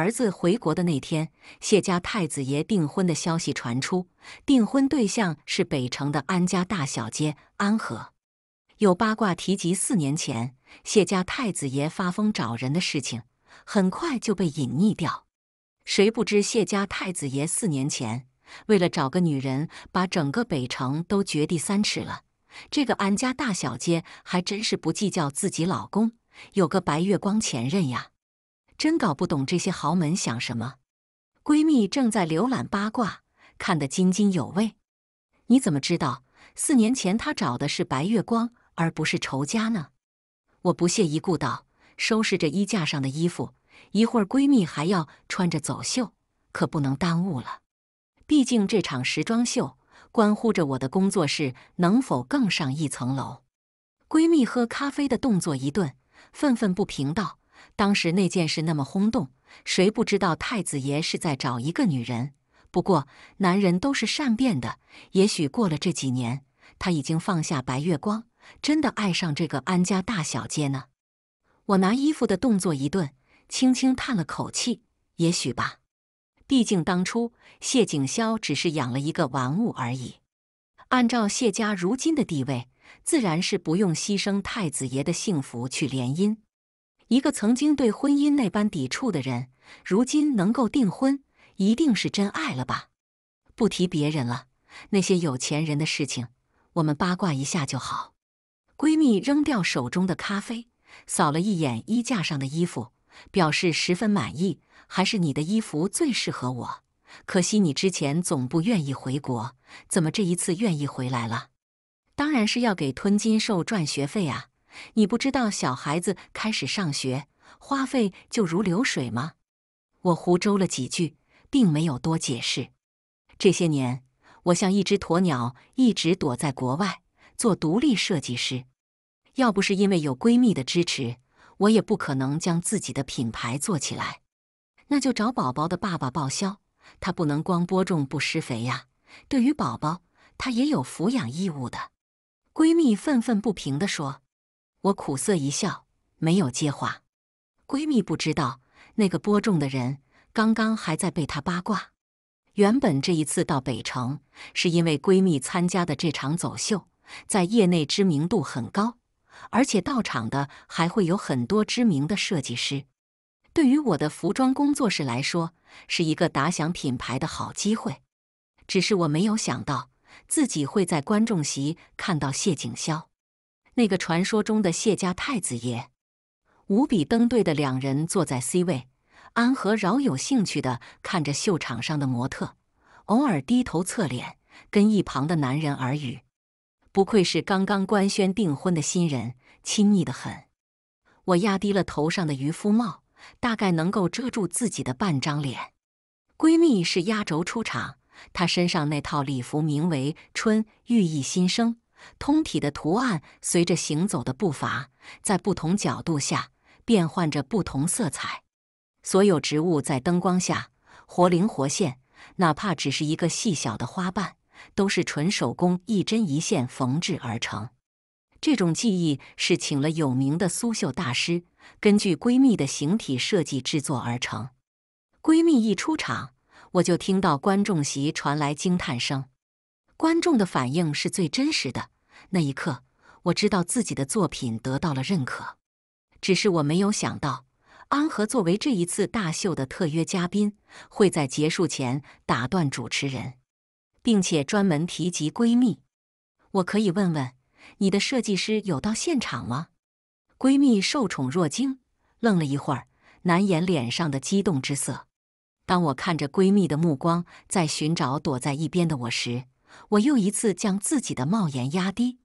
儿子回国的那天，谢家太子爷订婚的消息传出，订婚对象是北城的安家大小姐安和。有八卦提及四年前谢家太子爷发疯找人的事情，很快就被隐匿掉。谁不知谢家太子爷四年前为了找个女人，把整个北城都掘地三尺了。这个安家大小姐还真是不计较自己老公有个白月光前任呀。真搞不懂这些豪门想什么。闺蜜正在浏览八卦，看得津津有味。你怎么知道四年前她找的是白月光，而不是仇家呢？我不屑一顾道：“收拾着衣架上的衣服，一会儿闺蜜还要穿着走秀，可不能耽误了。毕竟这场时装秀关乎着我的工作室能否更上一层楼。”闺蜜喝咖啡的动作一顿，愤愤不平道。当时那件事那么轰动，谁不知道太子爷是在找一个女人？不过男人都是善变的，也许过了这几年，他已经放下白月光，真的爱上这个安家大小姐呢。我拿衣服的动作一顿，轻轻叹了口气：“也许吧。毕竟当初谢景萧只是养了一个玩物而已。按照谢家如今的地位，自然是不用牺牲太子爷的幸福去联姻。”一个曾经对婚姻那般抵触的人，如今能够订婚，一定是真爱了吧？不提别人了，那些有钱人的事情，我们八卦一下就好。闺蜜扔掉手中的咖啡，扫了一眼衣架上的衣服，表示十分满意。还是你的衣服最适合我，可惜你之前总不愿意回国，怎么这一次愿意回来了？当然是要给吞金兽赚学费啊。你不知道小孩子开始上学花费就如流水吗？我胡诌了几句，并没有多解释。这些年，我像一只鸵鸟，一直躲在国外做独立设计师。要不是因为有闺蜜的支持，我也不可能将自己的品牌做起来。那就找宝宝的爸爸报销，他不能光播种不施肥呀。对于宝宝，他也有抚养义务的。闺蜜愤愤不平地说。我苦涩一笑，没有接话。闺蜜不知道那个播种的人刚刚还在被她八卦。原本这一次到北城，是因为闺蜜参加的这场走秀，在业内知名度很高，而且到场的还会有很多知名的设计师。对于我的服装工作室来说，是一个打响品牌的好机会。只是我没有想到，自己会在观众席看到谢景霄。那个传说中的谢家太子爷，无比登对的两人坐在 C 位，安和饶有兴趣的看着秀场上的模特，偶尔低头侧脸跟一旁的男人耳语。不愧是刚刚官宣订婚的新人，亲昵的很。我压低了头上的渔夫帽，大概能够遮住自己的半张脸。闺蜜是压轴出场，她身上那套礼服名为“春”，寓意新生。通体的图案随着行走的步伐，在不同角度下变换着不同色彩。所有植物在灯光下活灵活现，哪怕只是一个细小的花瓣，都是纯手工一针一线缝制而成。这种技艺是请了有名的苏绣大师，根据闺蜜的形体设计制作而成。闺蜜一出场，我就听到观众席传来惊叹声。观众的反应是最真实的。那一刻，我知道自己的作品得到了认可。只是我没有想到，安和作为这一次大秀的特约嘉宾，会在结束前打断主持人，并且专门提及闺蜜。我可以问问，你的设计师有到现场吗？闺蜜受宠若惊，愣了一会儿，难掩脸上的激动之色。当我看着闺蜜的目光，在寻找躲在一边的我时。我又一次将自己的帽檐压低，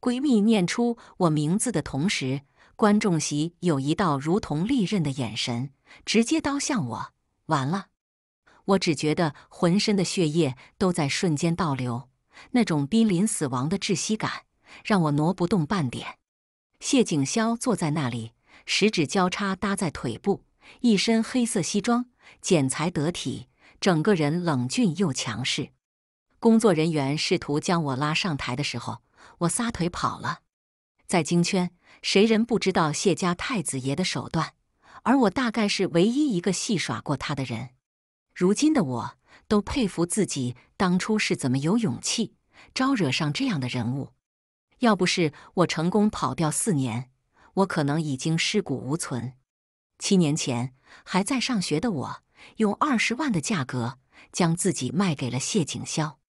闺蜜念出我名字的同时，观众席有一道如同利刃的眼神直接刀向我。完了！我只觉得浑身的血液都在瞬间倒流，那种濒临死亡的窒息感让我挪不动半点。谢景萧坐在那里，十指交叉搭在腿部，一身黑色西装剪裁得体，整个人冷峻又强势。工作人员试图将我拉上台的时候，我撒腿跑了。在京圈，谁人不知道谢家太子爷的手段？而我大概是唯一一个戏耍过他的人。如今的我，都佩服自己当初是怎么有勇气招惹上这样的人物。要不是我成功跑掉四年，我可能已经尸骨无存。七年前还在上学的我，用二十万的价格将自己卖给了谢景萧。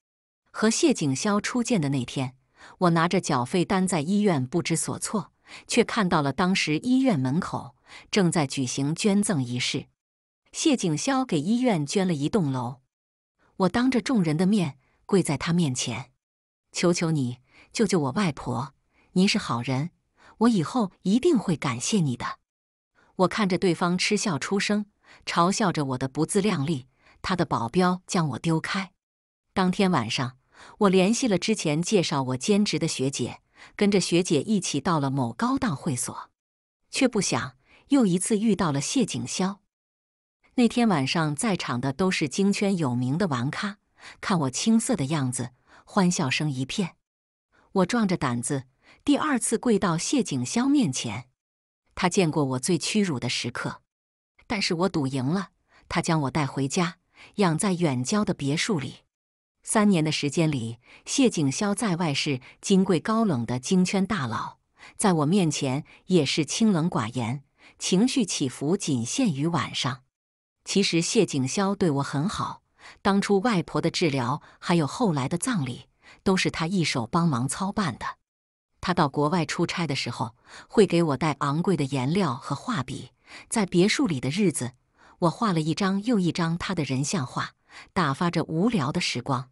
和谢景霄初见的那天，我拿着缴费单在医院不知所措，却看到了当时医院门口正在举行捐赠仪式。谢景霄给医院捐了一栋楼，我当着众人的面跪在他面前，求求你救救我外婆！您是好人，我以后一定会感谢你的。我看着对方嗤笑出声，嘲笑着我的不自量力。他的保镖将我丢开。当天晚上。我联系了之前介绍我兼职的学姐，跟着学姐一起到了某高档会所，却不想又一次遇到了谢景萧。那天晚上，在场的都是京圈有名的玩咖，看我青涩的样子，欢笑声一片。我壮着胆子，第二次跪到谢景萧面前。他见过我最屈辱的时刻，但是我赌赢了，他将我带回家，养在远郊的别墅里。三年的时间里，谢景萧在外是金贵高冷的京圈大佬，在我面前也是清冷寡言，情绪起伏仅限于晚上。其实谢景萧对我很好，当初外婆的治疗，还有后来的葬礼，都是他一手帮忙操办的。他到国外出差的时候，会给我带昂贵的颜料和画笔。在别墅里的日子，我画了一张又一张他的人像画，打发着无聊的时光。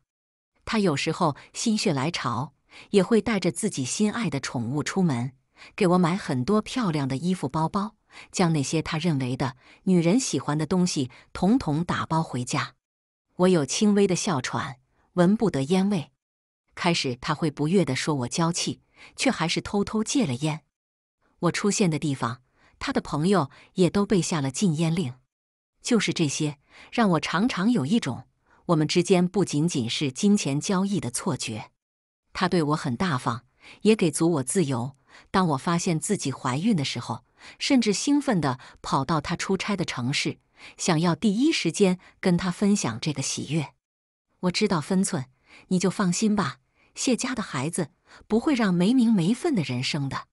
他有时候心血来潮，也会带着自己心爱的宠物出门，给我买很多漂亮的衣服、包包，将那些他认为的女人喜欢的东西统统打包回家。我有轻微的哮喘，闻不得烟味。开始他会不悦地说我娇气，却还是偷偷戒了烟。我出现的地方，他的朋友也都被下了禁烟令。就是这些，让我常常有一种……我们之间不仅仅是金钱交易的错觉，他对我很大方，也给足我自由。当我发现自己怀孕的时候，甚至兴奋地跑到他出差的城市，想要第一时间跟他分享这个喜悦。我知道分寸，你就放心吧。谢家的孩子不会让没名没分的人生的。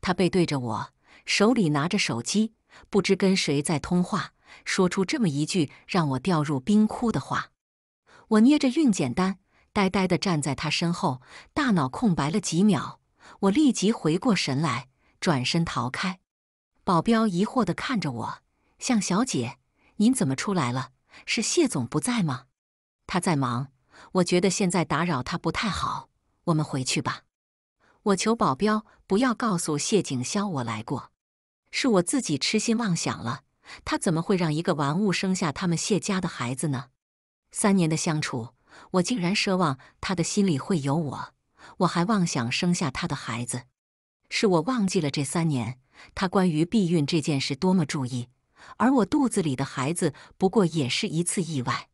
他背对着我，手里拿着手机，不知跟谁在通话，说出这么一句让我掉入冰窟的话。我捏着孕简单，呆呆地站在他身后，大脑空白了几秒。我立即回过神来，转身逃开。保镖疑惑地看着我：“向小姐，您怎么出来了？是谢总不在吗？”“他在忙，我觉得现在打扰他不太好，我们回去吧。”我求保镖不要告诉谢景萧我来过，是我自己痴心妄想了。他怎么会让一个玩物生下他们谢家的孩子呢？三年的相处，我竟然奢望他的心里会有我，我还妄想生下他的孩子。是我忘记了这三年，他关于避孕这件事多么注意，而我肚子里的孩子不过也是一次意外。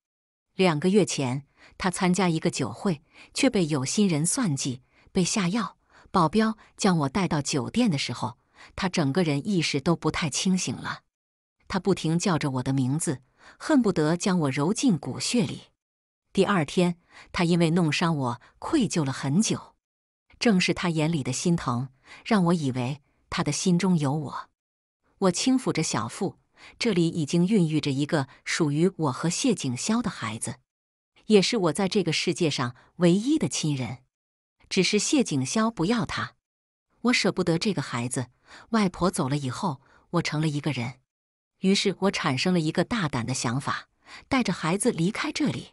两个月前，他参加一个酒会，却被有心人算计，被下药。保镖将我带到酒店的时候，他整个人意识都不太清醒了，他不停叫着我的名字。恨不得将我揉进骨血里。第二天，他因为弄伤我愧疚了很久。正是他眼里的心疼，让我以为他的心中有我。我轻抚着小腹，这里已经孕育着一个属于我和谢景萧的孩子，也是我在这个世界上唯一的亲人。只是谢景萧不要他，我舍不得这个孩子。外婆走了以后，我成了一个人。于是我产生了一个大胆的想法，带着孩子离开这里。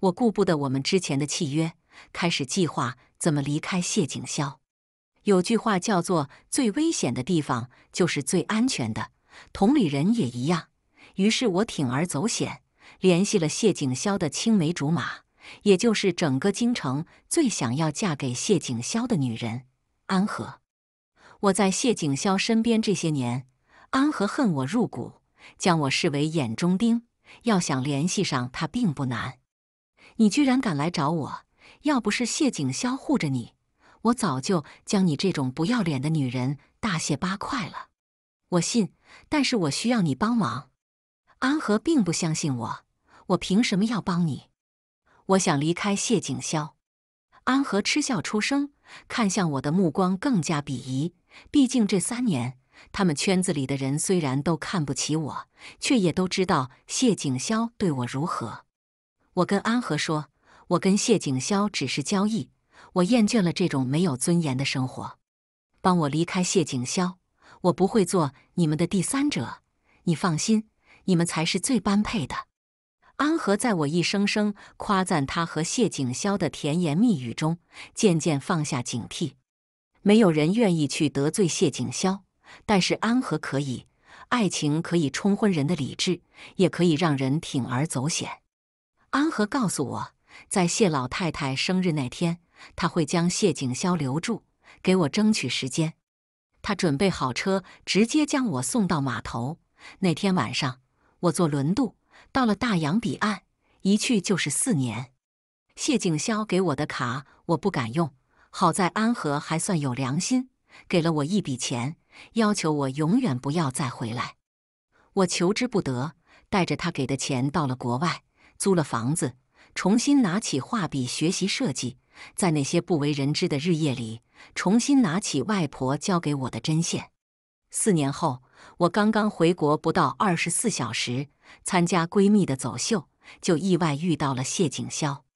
我顾不得我们之前的契约，开始计划怎么离开谢景萧。有句话叫做“最危险的地方就是最安全的”，同里人也一样。于是我铤而走险，联系了谢景萧的青梅竹马，也就是整个京城最想要嫁给谢景萧的女人安和。我在谢景萧身边这些年。安和恨我入骨，将我视为眼中钉。要想联系上他并不难。你居然敢来找我！要不是谢景萧护着你，我早就将你这种不要脸的女人大卸八块了。我信，但是我需要你帮忙。安和并不相信我，我凭什么要帮你？我想离开谢景萧。安和嗤笑出声，看向我的目光更加鄙夷。毕竟这三年。他们圈子里的人虽然都看不起我，却也都知道谢景萧对我如何。我跟安和说：“我跟谢景萧只是交易，我厌倦了这种没有尊严的生活，帮我离开谢景萧。我不会做你们的第三者，你放心，你们才是最般配的。”安和在我一声声夸赞他和谢景萧的甜言蜜语中，渐渐放下警惕。没有人愿意去得罪谢景萧。但是安和可以，爱情可以冲昏人的理智，也可以让人铤而走险。安和告诉我，在谢老太太生日那天，他会将谢景萧留住，给我争取时间。他准备好车，直接将我送到码头。那天晚上，我坐轮渡到了大洋彼岸，一去就是四年。谢景萧给我的卡，我不敢用。好在安和还算有良心，给了我一笔钱。要求我永远不要再回来，我求之不得，带着他给的钱到了国外，租了房子，重新拿起画笔学习设计，在那些不为人知的日夜里，重新拿起外婆教给我的针线。四年后，我刚刚回国不到二十四小时，参加闺蜜的走秀，就意外遇到了谢景萧。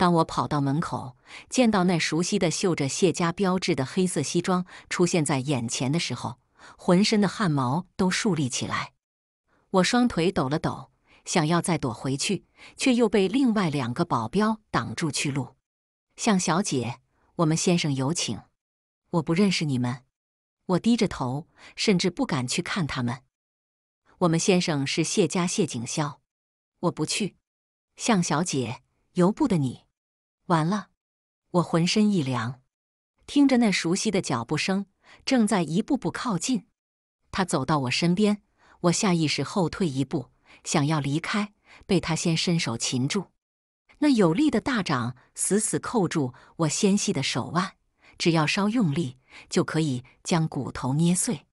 当我跑到门口，见到那熟悉的绣着谢家标志的黑色西装出现在眼前的时候，浑身的汗毛都竖立起来。我双腿抖了抖，想要再躲回去，却又被另外两个保镖挡住去路。向小姐，我们先生有请。我不认识你们。我低着头，甚至不敢去看他们。我们先生是谢家谢景萧。我不去。向小姐，由不得你。完了，我浑身一凉，听着那熟悉的脚步声，正在一步步靠近。他走到我身边，我下意识后退一步，想要离开，被他先伸手擒住。那有力的大掌死死扣住我纤细的手腕，只要稍用力，就可以将骨头捏碎。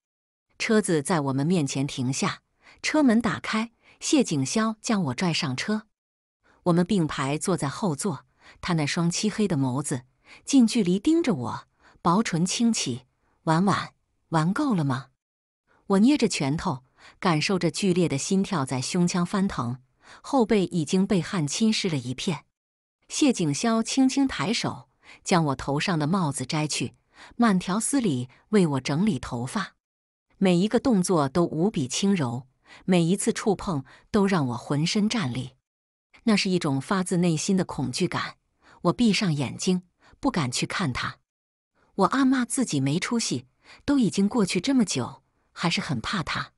车子在我们面前停下，车门打开，谢景霄将我拽上车，我们并排坐在后座。他那双漆黑的眸子近距离盯着我，薄唇轻启：“婉婉，玩够了吗？”我捏着拳头，感受着剧烈的心跳在胸腔翻腾，后背已经被汗浸湿了一片。谢景萧轻轻抬手，将我头上的帽子摘去，慢条斯理为我整理头发，每一个动作都无比轻柔，每一次触碰都让我浑身战栗。那是一种发自内心的恐惧感，我闭上眼睛，不敢去看他。我暗骂自己没出息，都已经过去这么久，还是很怕他。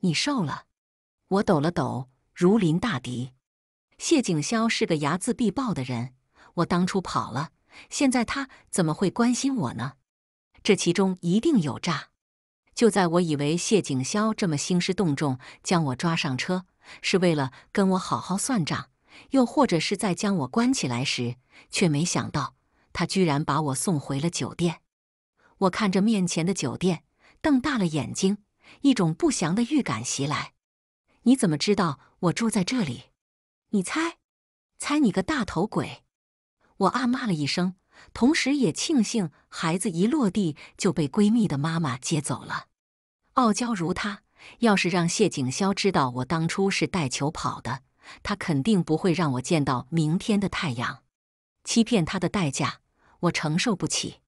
你瘦了，我抖了抖，如临大敌。谢景萧是个睚眦必报的人，我当初跑了，现在他怎么会关心我呢？这其中一定有诈。就在我以为谢景萧这么兴师动众将我抓上车，是为了跟我好好算账。又或者是在将我关起来时，却没想到他居然把我送回了酒店。我看着面前的酒店，瞪大了眼睛，一种不祥的预感袭来。你怎么知道我住在这里？你猜？猜你个大头鬼！我暗骂了一声，同时也庆幸孩子一落地就被闺蜜的妈妈接走了。傲娇如她，要是让谢景萧知道我当初是带球跑的。他肯定不会让我见到明天的太阳，欺骗他的代价我承受不起。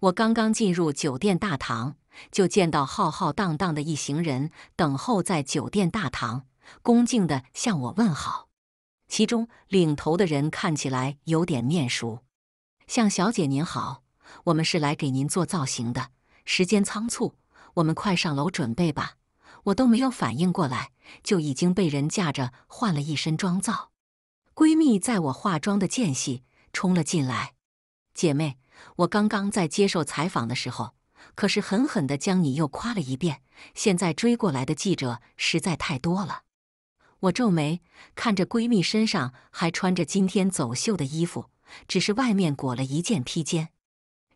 我刚刚进入酒店大堂，就见到浩浩荡荡的一行人等候在酒店大堂，恭敬地向我问好。其中领头的人看起来有点面熟。向小姐您好，我们是来给您做造型的，时间仓促，我们快上楼准备吧。我都没有反应过来，就已经被人架着换了一身妆造。闺蜜在我化妆的间隙冲了进来：“姐妹，我刚刚在接受采访的时候，可是狠狠的将你又夸了一遍。现在追过来的记者实在太多了。”我皱眉看着闺蜜，身上还穿着今天走秀的衣服，只是外面裹了一件披肩。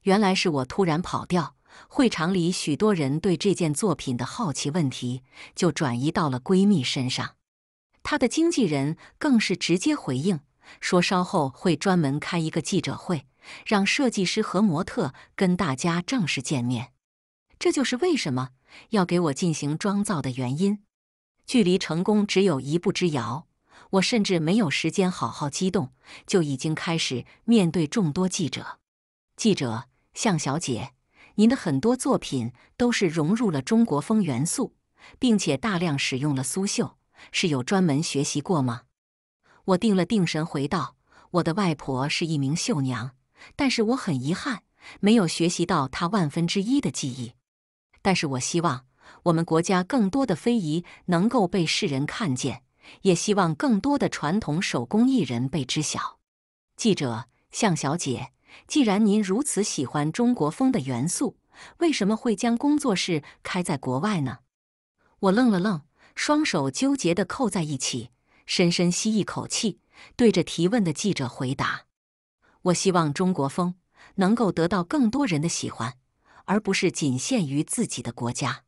原来是我突然跑掉。会场里，许多人对这件作品的好奇问题就转移到了闺蜜身上。她的经纪人更是直接回应说：“稍后会专门开一个记者会，让设计师和模特跟大家正式见面。”这就是为什么要给我进行妆造的原因。距离成功只有一步之遥，我甚至没有时间好好激动，就已经开始面对众多记者。记者，向小姐。您的很多作品都是融入了中国风元素，并且大量使用了苏绣，是有专门学习过吗？我定了定神，回道：“我的外婆是一名绣娘，但是我很遗憾没有学习到她万分之一的记忆。但是我希望我们国家更多的非遗能够被世人看见，也希望更多的传统手工艺人被知晓。”记者，向小姐。既然您如此喜欢中国风的元素，为什么会将工作室开在国外呢？我愣了愣，双手纠结地扣在一起，深深吸一口气，对着提问的记者回答：“我希望中国风能够得到更多人的喜欢，而不是仅限于自己的国家。”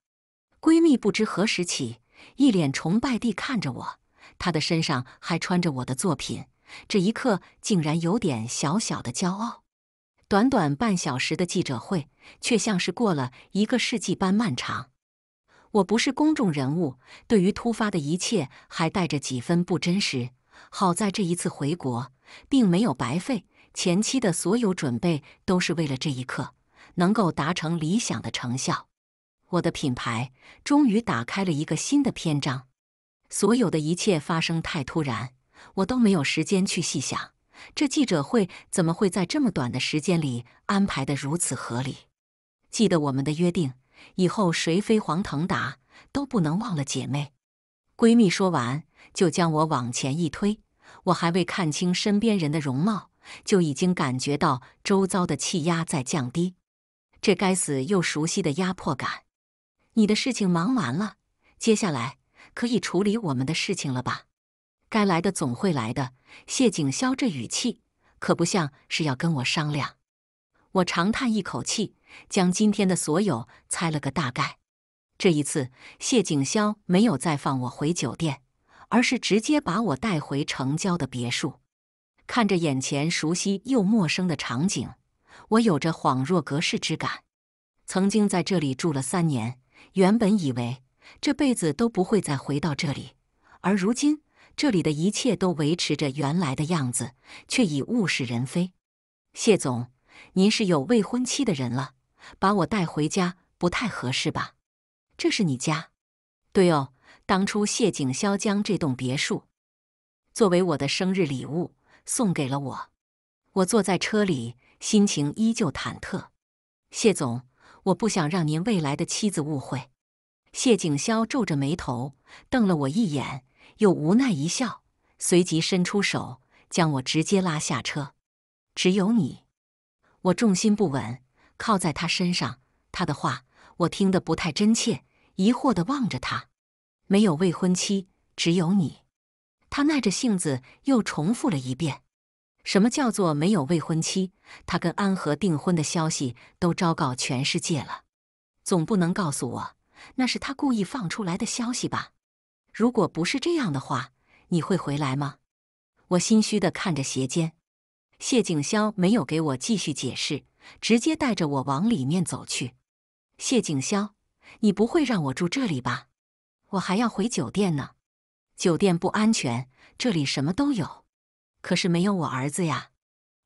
闺蜜不知何时起，一脸崇拜地看着我，她的身上还穿着我的作品，这一刻竟然有点小小的骄傲。短短半小时的记者会，却像是过了一个世纪般漫长。我不是公众人物，对于突发的一切还带着几分不真实。好在这一次回国并没有白费，前期的所有准备都是为了这一刻能够达成理想的成效。我的品牌终于打开了一个新的篇章。所有的一切发生太突然，我都没有时间去细想。这记者会怎么会在这么短的时间里安排的如此合理？记得我们的约定，以后谁飞黄腾达都不能忘了姐妹。闺蜜说完，就将我往前一推。我还未看清身边人的容貌，就已经感觉到周遭的气压在降低。这该死又熟悉的压迫感。你的事情忙完了，接下来可以处理我们的事情了吧？该来的总会来的。谢景萧这语气可不像是要跟我商量。我长叹一口气，将今天的所有猜了个大概。这一次，谢景萧没有再放我回酒店，而是直接把我带回城郊的别墅。看着眼前熟悉又陌生的场景，我有着恍若隔世之感。曾经在这里住了三年，原本以为这辈子都不会再回到这里，而如今……这里的一切都维持着原来的样子，却已物是人非。谢总，您是有未婚妻的人了，把我带回家不太合适吧？这是你家。对哦，当初谢景萧将这栋别墅作为我的生日礼物送给了我。我坐在车里，心情依旧忐忑。谢总，我不想让您未来的妻子误会。谢景萧皱着眉头，瞪了我一眼。又无奈一笑，随即伸出手，将我直接拉下车。只有你，我重心不稳，靠在他身上。他的话我听得不太真切，疑惑地望着他。没有未婚妻，只有你。他耐着性子又重复了一遍：“什么叫做没有未婚妻？他跟安和订婚的消息都昭告全世界了，总不能告诉我，那是他故意放出来的消息吧？”如果不是这样的话，你会回来吗？我心虚地看着鞋尖。谢景萧没有给我继续解释，直接带着我往里面走去。谢景萧，你不会让我住这里吧？我还要回酒店呢。酒店不安全，这里什么都有。可是没有我儿子呀。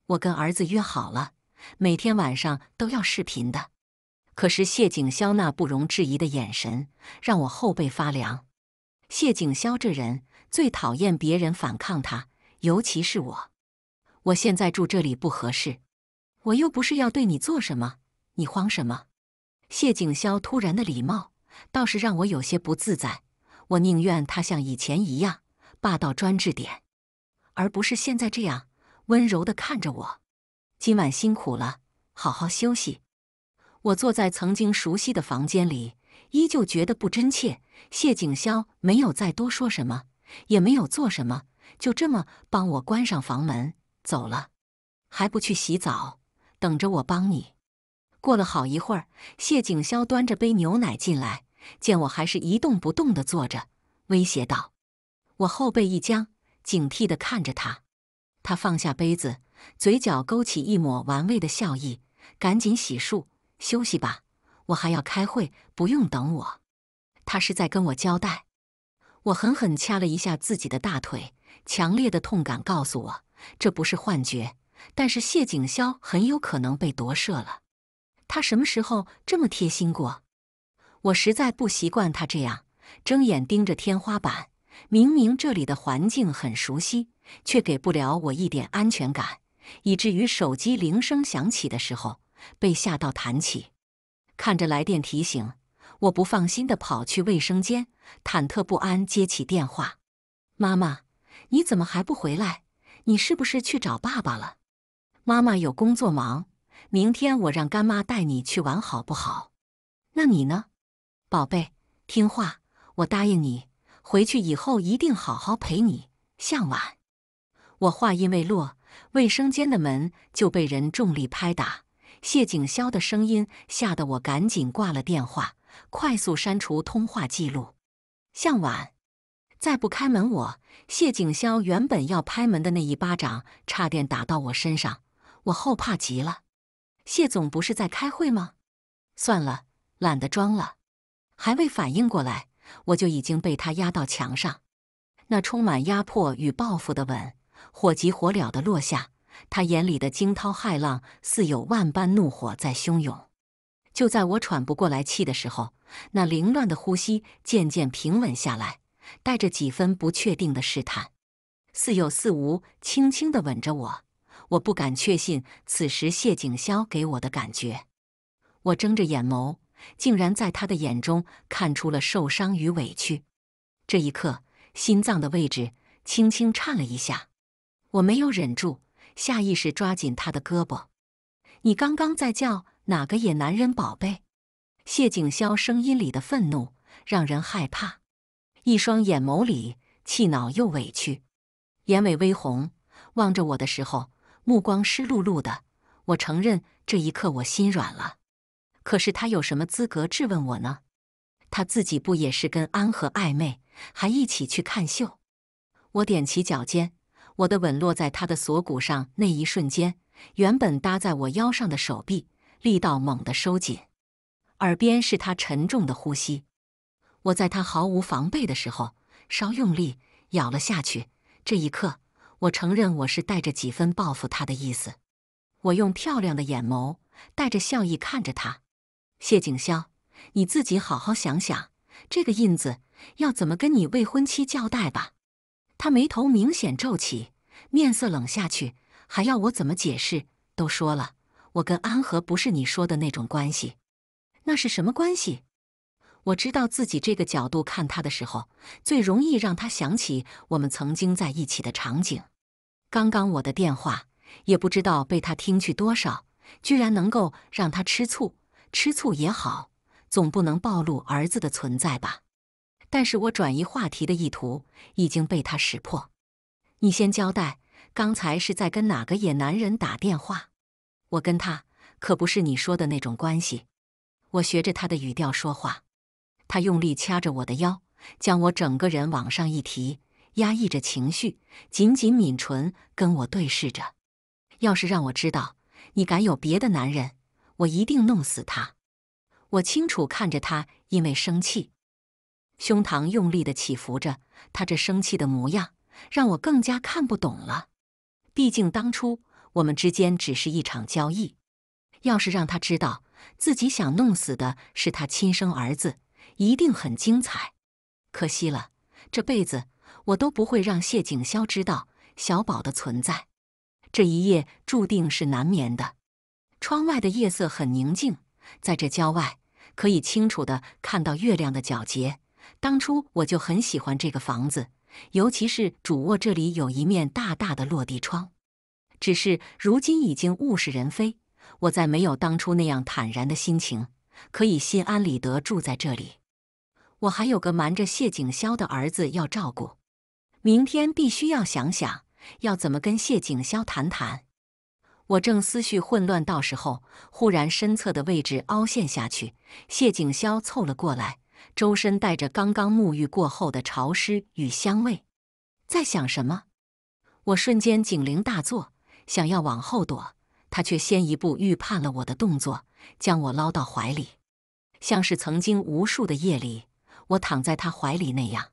我跟儿子约好了，每天晚上都要视频的。可是谢景萧那不容置疑的眼神让我后背发凉。谢景萧这人最讨厌别人反抗他，尤其是我。我现在住这里不合适，我又不是要对你做什么，你慌什么？谢景萧突然的礼貌倒是让我有些不自在。我宁愿他像以前一样霸道专制点，而不是现在这样温柔的看着我。今晚辛苦了，好好休息。我坐在曾经熟悉的房间里，依旧觉得不真切。谢景霄没有再多说什么，也没有做什么，就这么帮我关上房门走了。还不去洗澡，等着我帮你。过了好一会儿，谢景霄端着杯牛奶进来，见我还是一动不动的坐着，威胁道：“我后背一僵，警惕的看着他。”他放下杯子，嘴角勾起一抹玩味的笑意：“赶紧洗漱休息吧，我还要开会，不用等我。”他是在跟我交代，我狠狠掐了一下自己的大腿，强烈的痛感告诉我这不是幻觉。但是谢景萧很有可能被夺舍了，他什么时候这么贴心过？我实在不习惯他这样。睁眼盯着天花板，明明这里的环境很熟悉，却给不了我一点安全感，以至于手机铃声响起的时候被吓到弹起，看着来电提醒。我不放心地跑去卫生间，忐忑不安接起电话：“妈妈，你怎么还不回来？你是不是去找爸爸了？”“妈妈有工作忙，明天我让干妈带你去玩，好不好？”“那你呢，宝贝？听话，我答应你，回去以后一定好好陪你。”向晚，我话音未落，卫生间的门就被人重力拍打，谢景霄的声音吓得我赶紧挂了电话。快速删除通话记录。向晚，再不开门，我谢景霄原本要拍门的那一巴掌差点打到我身上，我后怕极了。谢总不是在开会吗？算了，懒得装了。还未反应过来，我就已经被他压到墙上，那充满压迫与报复的吻，火急火燎地落下，他眼里的惊涛骇浪，似有万般怒火在汹涌。就在我喘不过来气的时候，那凌乱的呼吸渐渐平稳下来，带着几分不确定的试探，似有似无，轻轻的吻着我。我不敢确信此时谢景霄给我的感觉。我睁着眼眸，竟然在他的眼中看出了受伤与委屈。这一刻，心脏的位置轻轻颤了一下，我没有忍住，下意识抓紧他的胳膊。你刚刚在叫？哪个野男人宝贝？谢景萧声音里的愤怒让人害怕，一双眼眸里气恼又委屈，眼尾微红，望着我的时候目光湿漉漉的。我承认这一刻我心软了，可是他有什么资格质问我呢？他自己不也是跟安和暧昧，还一起去看秀？我踮起脚尖，我的吻落在他的锁骨上，那一瞬间，原本搭在我腰上的手臂。力道猛地收紧，耳边是他沉重的呼吸。我在他毫无防备的时候，稍用力咬了下去。这一刻，我承认我是带着几分报复他的意思。我用漂亮的眼眸，带着笑意看着他：“谢景萧，你自己好好想想，这个印子要怎么跟你未婚妻交代吧。”他眉头明显皱起，面色冷下去，还要我怎么解释？都说了。我跟安和不是你说的那种关系，那是什么关系？我知道自己这个角度看他的时候，最容易让他想起我们曾经在一起的场景。刚刚我的电话也不知道被他听去多少，居然能够让他吃醋。吃醋也好，总不能暴露儿子的存在吧？但是我转移话题的意图已经被他识破。你先交代，刚才是在跟哪个野男人打电话？我跟他可不是你说的那种关系，我学着他的语调说话。他用力掐着我的腰，将我整个人往上一提，压抑着情绪，紧紧抿唇，跟我对视着。要是让我知道你敢有别的男人，我一定弄死他。我清楚看着他，因为生气，胸膛用力的起伏着。他这生气的模样让我更加看不懂了。毕竟当初。我们之间只是一场交易，要是让他知道自己想弄死的是他亲生儿子，一定很精彩。可惜了，这辈子我都不会让谢景萧知道小宝的存在。这一夜注定是难眠的。窗外的夜色很宁静，在这郊外可以清楚地看到月亮的皎洁。当初我就很喜欢这个房子，尤其是主卧这里有一面大大的落地窗。只是如今已经物是人非，我再没有当初那样坦然的心情，可以心安理得住在这里。我还有个瞒着谢景萧的儿子要照顾，明天必须要想想，要怎么跟谢景萧谈谈。我正思绪混乱，到时候忽然身侧的位置凹陷下去，谢景萧凑了过来，周身带着刚刚沐浴过后的潮湿与香味。在想什么？我瞬间警铃大作。想要往后躲，他却先一步预判了我的动作，将我捞到怀里，像是曾经无数的夜里，我躺在他怀里那样。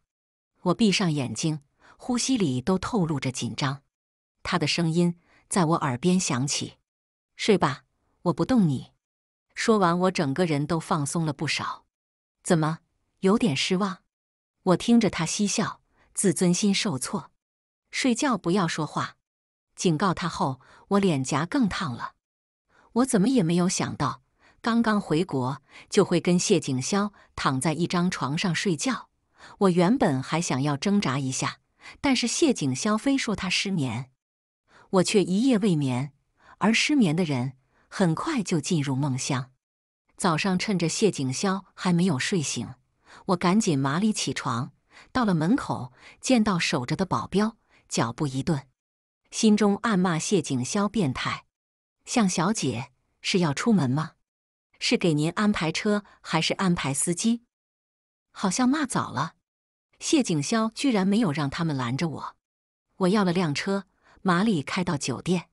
我闭上眼睛，呼吸里都透露着紧张。他的声音在我耳边响起：“睡吧，我不动你。”说完，我整个人都放松了不少。怎么有点失望？我听着他嬉笑，自尊心受挫。睡觉不要说话。警告他后，我脸颊更烫了。我怎么也没有想到，刚刚回国就会跟谢景萧躺在一张床上睡觉。我原本还想要挣扎一下，但是谢景萧非说他失眠，我却一夜未眠。而失眠的人很快就进入梦乡。早上趁着谢景萧还没有睡醒，我赶紧麻利起床，到了门口，见到守着的保镖，脚步一顿。心中暗骂谢景萧变态，向小姐是要出门吗？是给您安排车还是安排司机？好像骂早了，谢景萧居然没有让他们拦着我。我要了辆车，麻利开到酒店，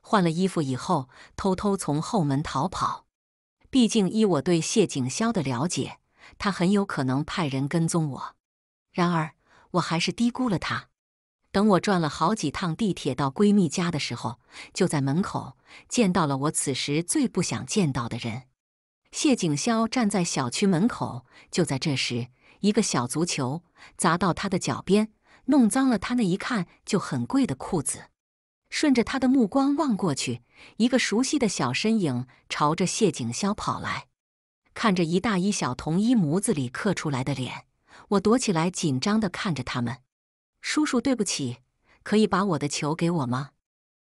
换了衣服以后，偷偷从后门逃跑。毕竟依我对谢景萧的了解，他很有可能派人跟踪我。然而我还是低估了他。等我转了好几趟地铁到闺蜜家的时候，就在门口见到了我此时最不想见到的人——谢景萧站在小区门口。就在这时，一个小足球砸到他的脚边，弄脏了他那一看就很贵的裤子。顺着他的目光望过去，一个熟悉的小身影朝着谢景萧跑来。看着一大一小同一模子里刻出来的脸，我躲起来，紧张地看着他们。叔叔，对不起，可以把我的球给我吗？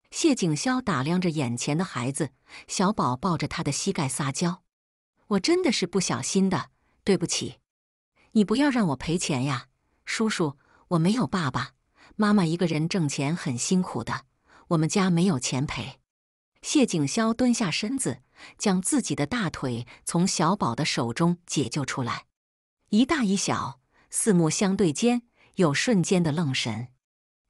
谢景霄打量着眼前的孩子，小宝抱着他的膝盖撒娇：“我真的是不小心的，对不起，你不要让我赔钱呀，叔叔，我没有爸爸，妈妈一个人挣钱很辛苦的，我们家没有钱赔。”谢景霄蹲下身子，将自己的大腿从小宝的手中解救出来，一大一小，四目相对间。有瞬间的愣神，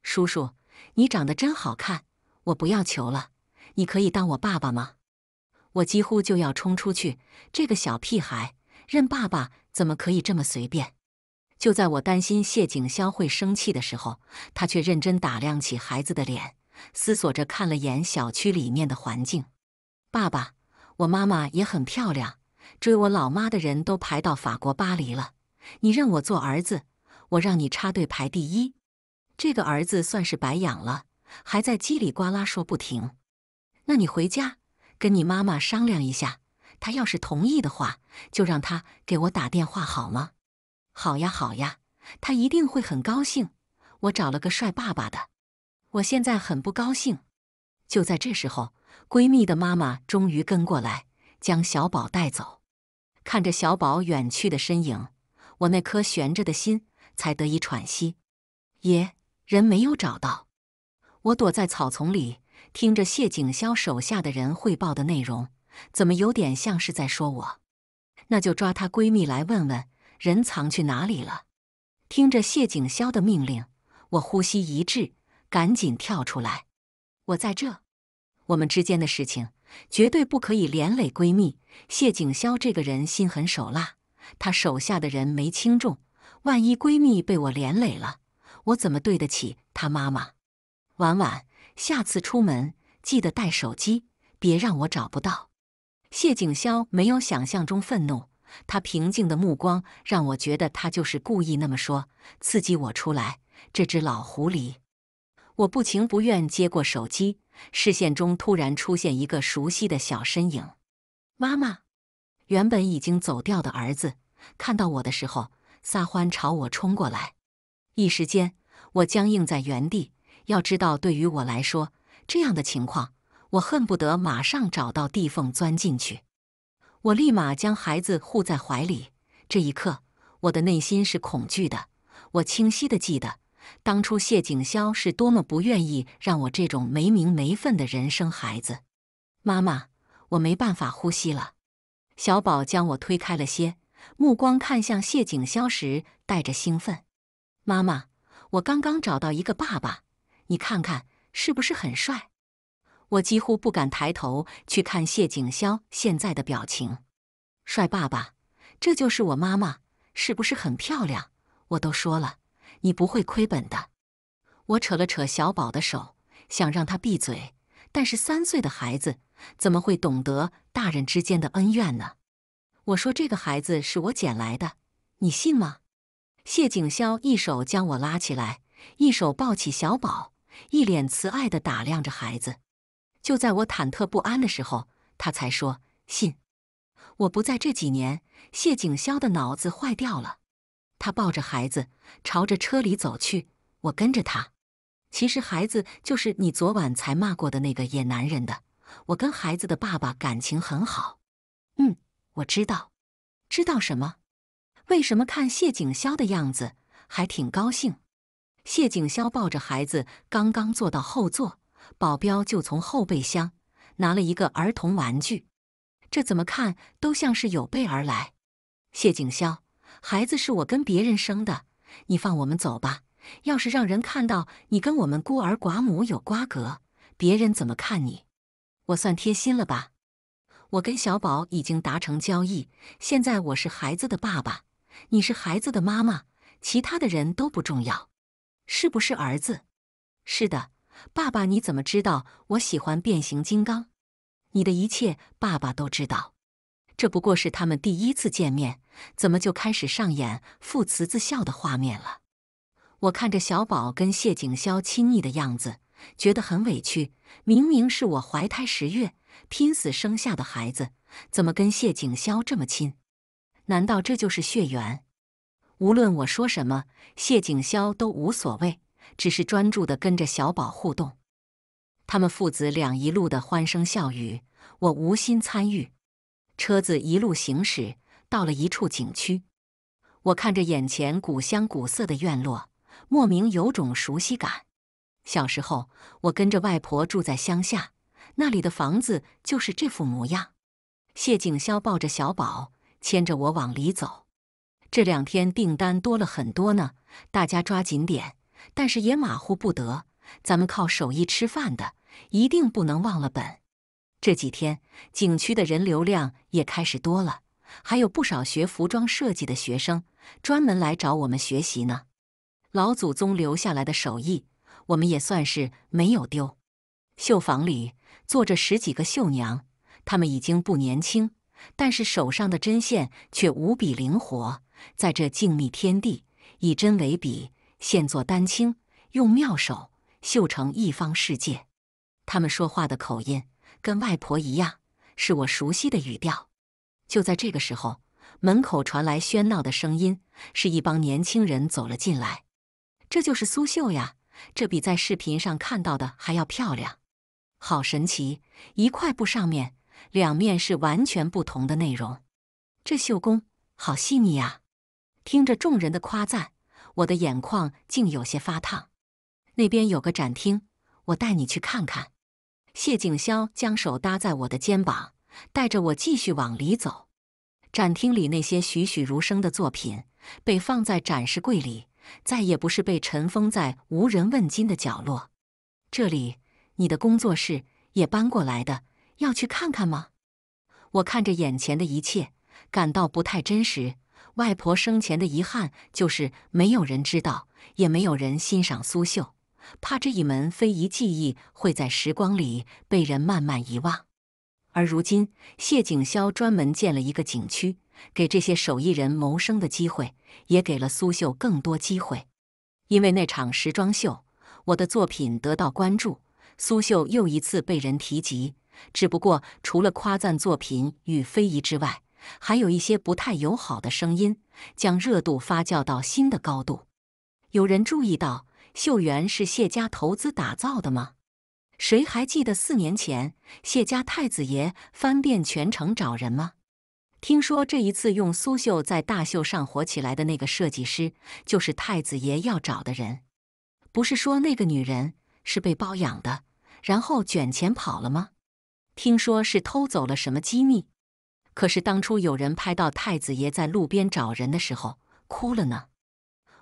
叔叔，你长得真好看，我不要求了，你可以当我爸爸吗？我几乎就要冲出去，这个小屁孩认爸爸怎么可以这么随便？就在我担心谢景霄会生气的时候，他却认真打量起孩子的脸，思索着看了眼小区里面的环境。爸爸，我妈妈也很漂亮，追我老妈的人都排到法国巴黎了，你认我做儿子？我让你插队排第一，这个儿子算是白养了，还在叽里呱啦说不停。那你回家跟你妈妈商量一下，她要是同意的话，就让她给我打电话好吗？好呀，好呀，她一定会很高兴。我找了个帅爸爸的，我现在很不高兴。就在这时候，闺蜜的妈妈终于跟过来，将小宝带走。看着小宝远去的身影，我那颗悬着的心。才得以喘息，爷人没有找到。我躲在草丛里，听着谢景霄手下的人汇报的内容，怎么有点像是在说我？那就抓她闺蜜来问问，人藏去哪里了？听着谢景霄的命令，我呼吸一滞，赶紧跳出来。我在这，我们之间的事情绝对不可以连累闺蜜。谢景霄这个人心狠手辣，他手下的人没轻重。万一闺蜜被我连累了，我怎么对得起她妈妈？婉婉，下次出门记得带手机，别让我找不到。谢景萧没有想象中愤怒，他平静的目光让我觉得他就是故意那么说，刺激我出来。这只老狐狸！我不情不愿接过手机，视线中突然出现一个熟悉的小身影。妈妈，原本已经走掉的儿子，看到我的时候。撒欢朝我冲过来，一时间我僵硬在原地。要知道，对于我来说，这样的情况，我恨不得马上找到地缝钻进去。我立马将孩子护在怀里。这一刻，我的内心是恐惧的。我清晰的记得，当初谢景萧是多么不愿意让我这种没名没分的人生孩子。妈妈，我没办法呼吸了。小宝将我推开了些。目光看向谢景霄时，带着兴奋。妈妈，我刚刚找到一个爸爸，你看看是不是很帅？我几乎不敢抬头去看谢景霄现在的表情。帅爸爸，这就是我妈妈，是不是很漂亮？我都说了，你不会亏本的。我扯了扯小宝的手，想让他闭嘴，但是三岁的孩子怎么会懂得大人之间的恩怨呢？我说：“这个孩子是我捡来的，你信吗？”谢景霄一手将我拉起来，一手抱起小宝，一脸慈爱的打量着孩子。就在我忐忑不安的时候，他才说：“信。”我不在这几年，谢景霄的脑子坏掉了。他抱着孩子朝着车里走去，我跟着他。其实孩子就是你昨晚才骂过的那个野男人的。我跟孩子的爸爸感情很好。嗯。我知道，知道什么？为什么看谢景霄的样子还挺高兴？谢景霄抱着孩子刚刚坐到后座，保镖就从后备箱拿了一个儿童玩具，这怎么看都像是有备而来。谢景霄，孩子是我跟别人生的，你放我们走吧。要是让人看到你跟我们孤儿寡母有瓜葛，别人怎么看你？我算贴心了吧？我跟小宝已经达成交易，现在我是孩子的爸爸，你是孩子的妈妈，其他的人都不重要，是不是儿子？是的，爸爸，你怎么知道我喜欢变形金刚？你的一切，爸爸都知道。这不过是他们第一次见面，怎么就开始上演父慈子孝的画面了？我看着小宝跟谢景霄亲昵的样子，觉得很委屈。明明是我怀胎十月。拼死生下的孩子，怎么跟谢景霄这么亲？难道这就是血缘？无论我说什么，谢景霄都无所谓，只是专注地跟着小宝互动。他们父子俩一路的欢声笑语，我无心参与。车子一路行驶，到了一处景区。我看着眼前古香古色的院落，莫名有种熟悉感。小时候，我跟着外婆住在乡下。那里的房子就是这副模样。谢景霄抱着小宝，牵着我往里走。这两天订单多了很多呢，大家抓紧点，但是也马虎不得。咱们靠手艺吃饭的，一定不能忘了本。这几天景区的人流量也开始多了，还有不少学服装设计的学生专门来找我们学习呢。老祖宗留下来的手艺，我们也算是没有丢。绣房里。坐着十几个绣娘，她们已经不年轻，但是手上的针线却无比灵活。在这静谧天地，以针为笔，线作丹青，用妙手绣成一方世界。她们说话的口音跟外婆一样，是我熟悉的语调。就在这个时候，门口传来喧闹的声音，是一帮年轻人走了进来。这就是苏绣呀，这比在视频上看到的还要漂亮。好神奇！一块布上面两面是完全不同的内容，这绣工好细腻呀！听着众人的夸赞，我的眼眶竟有些发烫。那边有个展厅，我带你去看看。谢景萧将手搭在我的肩膀，带着我继续往里走。展厅里那些栩栩如生的作品被放在展示柜里，再也不是被尘封在无人问津的角落。这里。你的工作室也搬过来的，要去看看吗？我看着眼前的一切，感到不太真实。外婆生前的遗憾就是没有人知道，也没有人欣赏苏绣，怕这一门非遗技艺会在时光里被人慢慢遗忘。而如今，谢景霄专门建了一个景区，给这些手艺人谋生的机会，也给了苏绣更多机会。因为那场时装秀，我的作品得到关注。苏绣又一次被人提及，只不过除了夸赞作品与非遗之外，还有一些不太友好的声音，将热度发酵到新的高度。有人注意到，绣园是谢家投资打造的吗？谁还记得四年前谢家太子爷翻遍全城找人吗？听说这一次用苏绣在大秀上火起来的那个设计师，就是太子爷要找的人。不是说那个女人？是被包养的，然后卷钱跑了吗？听说是偷走了什么机密。可是当初有人拍到太子爷在路边找人的时候哭了呢。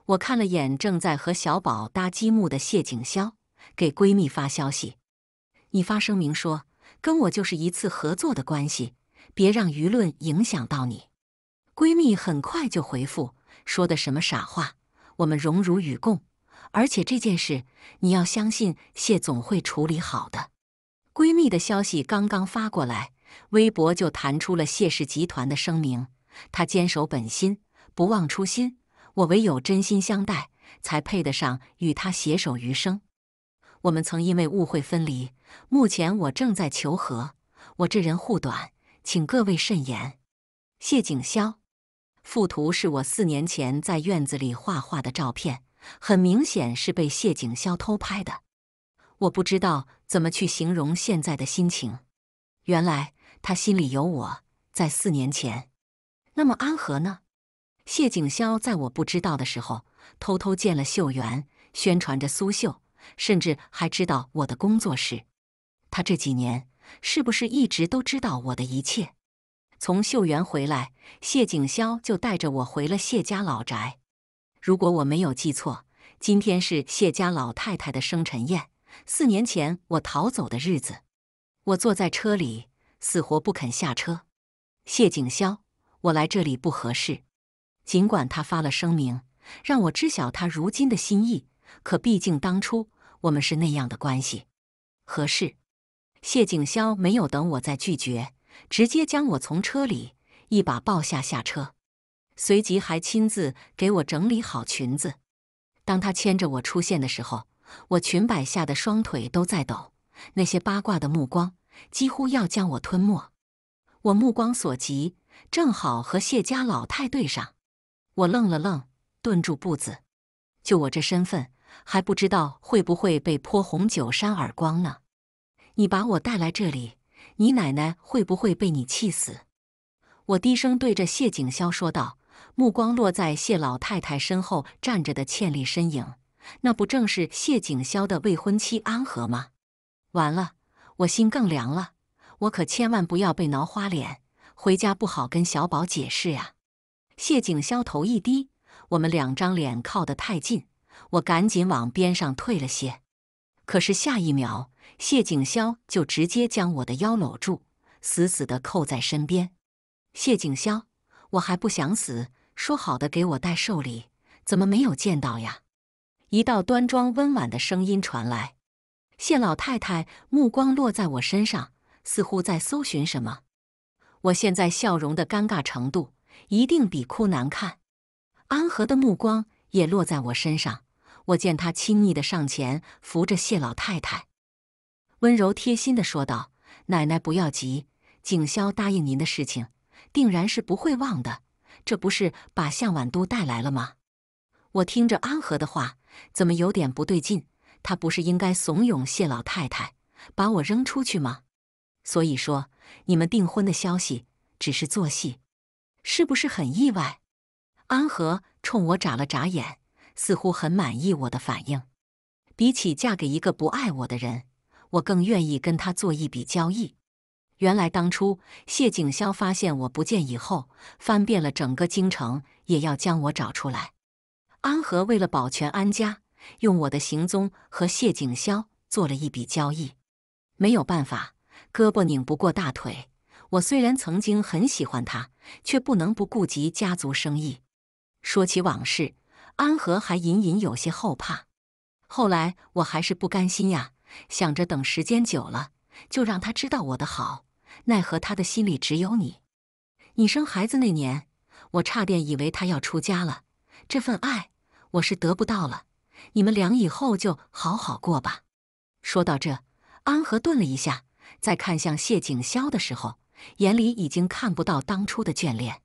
我看了眼正在和小宝搭积木的谢景霄，给闺蜜发消息：“你发声明说跟我就是一次合作的关系，别让舆论影响到你。”闺蜜很快就回复：“说的什么傻话？我们荣辱与共。”而且这件事，你要相信谢总会处理好的。闺蜜的消息刚刚发过来，微博就弹出了谢氏集团的声明：他坚守本心，不忘初心。我唯有真心相待，才配得上与他携手余生。我们曾因为误会分离，目前我正在求和。我这人护短，请各位慎言。谢景萧，附图是我四年前在院子里画画的照片。很明显是被谢景萧偷拍的，我不知道怎么去形容现在的心情。原来他心里有我，在四年前。那么安和呢？谢景萧在我不知道的时候偷偷见了秀媛，宣传着苏绣，甚至还知道我的工作室。他这几年是不是一直都知道我的一切？从秀媛回来，谢景萧就带着我回了谢家老宅。如果我没有记错，今天是谢家老太太的生辰宴。四年前我逃走的日子，我坐在车里，死活不肯下车。谢景萧，我来这里不合适。尽管他发了声明，让我知晓他如今的心意，可毕竟当初我们是那样的关系，合适？谢景萧没有等我再拒绝，直接将我从车里一把抱下，下车。随即还亲自给我整理好裙子。当他牵着我出现的时候，我裙摆下的双腿都在抖，那些八卦的目光几乎要将我吞没。我目光所及，正好和谢家老太对上，我愣了愣，顿住步子。就我这身份，还不知道会不会被泼红酒、扇耳光呢？你把我带来这里，你奶奶会不会被你气死？我低声对着谢景萧说道。目光落在谢老太太身后站着的倩丽身影，那不正是谢景萧的未婚妻安和吗？完了，我心更凉了。我可千万不要被挠花脸，回家不好跟小宝解释呀。谢景萧头一低，我们两张脸靠得太近，我赶紧往边上退了些。可是下一秒，谢景萧就直接将我的腰搂住，死死地扣在身边。谢景萧，我还不想死。说好的给我带寿礼，怎么没有见到呀？一道端庄温婉的声音传来。谢老太太目光落在我身上，似乎在搜寻什么。我现在笑容的尴尬程度，一定比哭难看。安和的目光也落在我身上。我见他亲昵的上前扶着谢老太太，温柔贴心的说道：“奶奶不要急，景霄答应您的事情，定然是不会忘的。”这不是把向晚都带来了吗？我听着安和的话，怎么有点不对劲？他不是应该怂恿谢老太太把我扔出去吗？所以说，你们订婚的消息只是做戏，是不是很意外？安和冲我眨了眨眼，似乎很满意我的反应。比起嫁给一个不爱我的人，我更愿意跟他做一笔交易。原来当初谢景霄发现我不见以后，翻遍了整个京城也要将我找出来。安和为了保全安家，用我的行踪和谢景霄做了一笔交易。没有办法，胳膊拧不过大腿。我虽然曾经很喜欢他，却不能不顾及家族生意。说起往事，安和还隐隐有些后怕。后来我还是不甘心呀，想着等时间久了。就让他知道我的好，奈何他的心里只有你。你生孩子那年，我差点以为他要出家了。这份爱，我是得不到了。你们俩以后就好好过吧。说到这，安和顿了一下，在看向谢景霄的时候，眼里已经看不到当初的眷恋。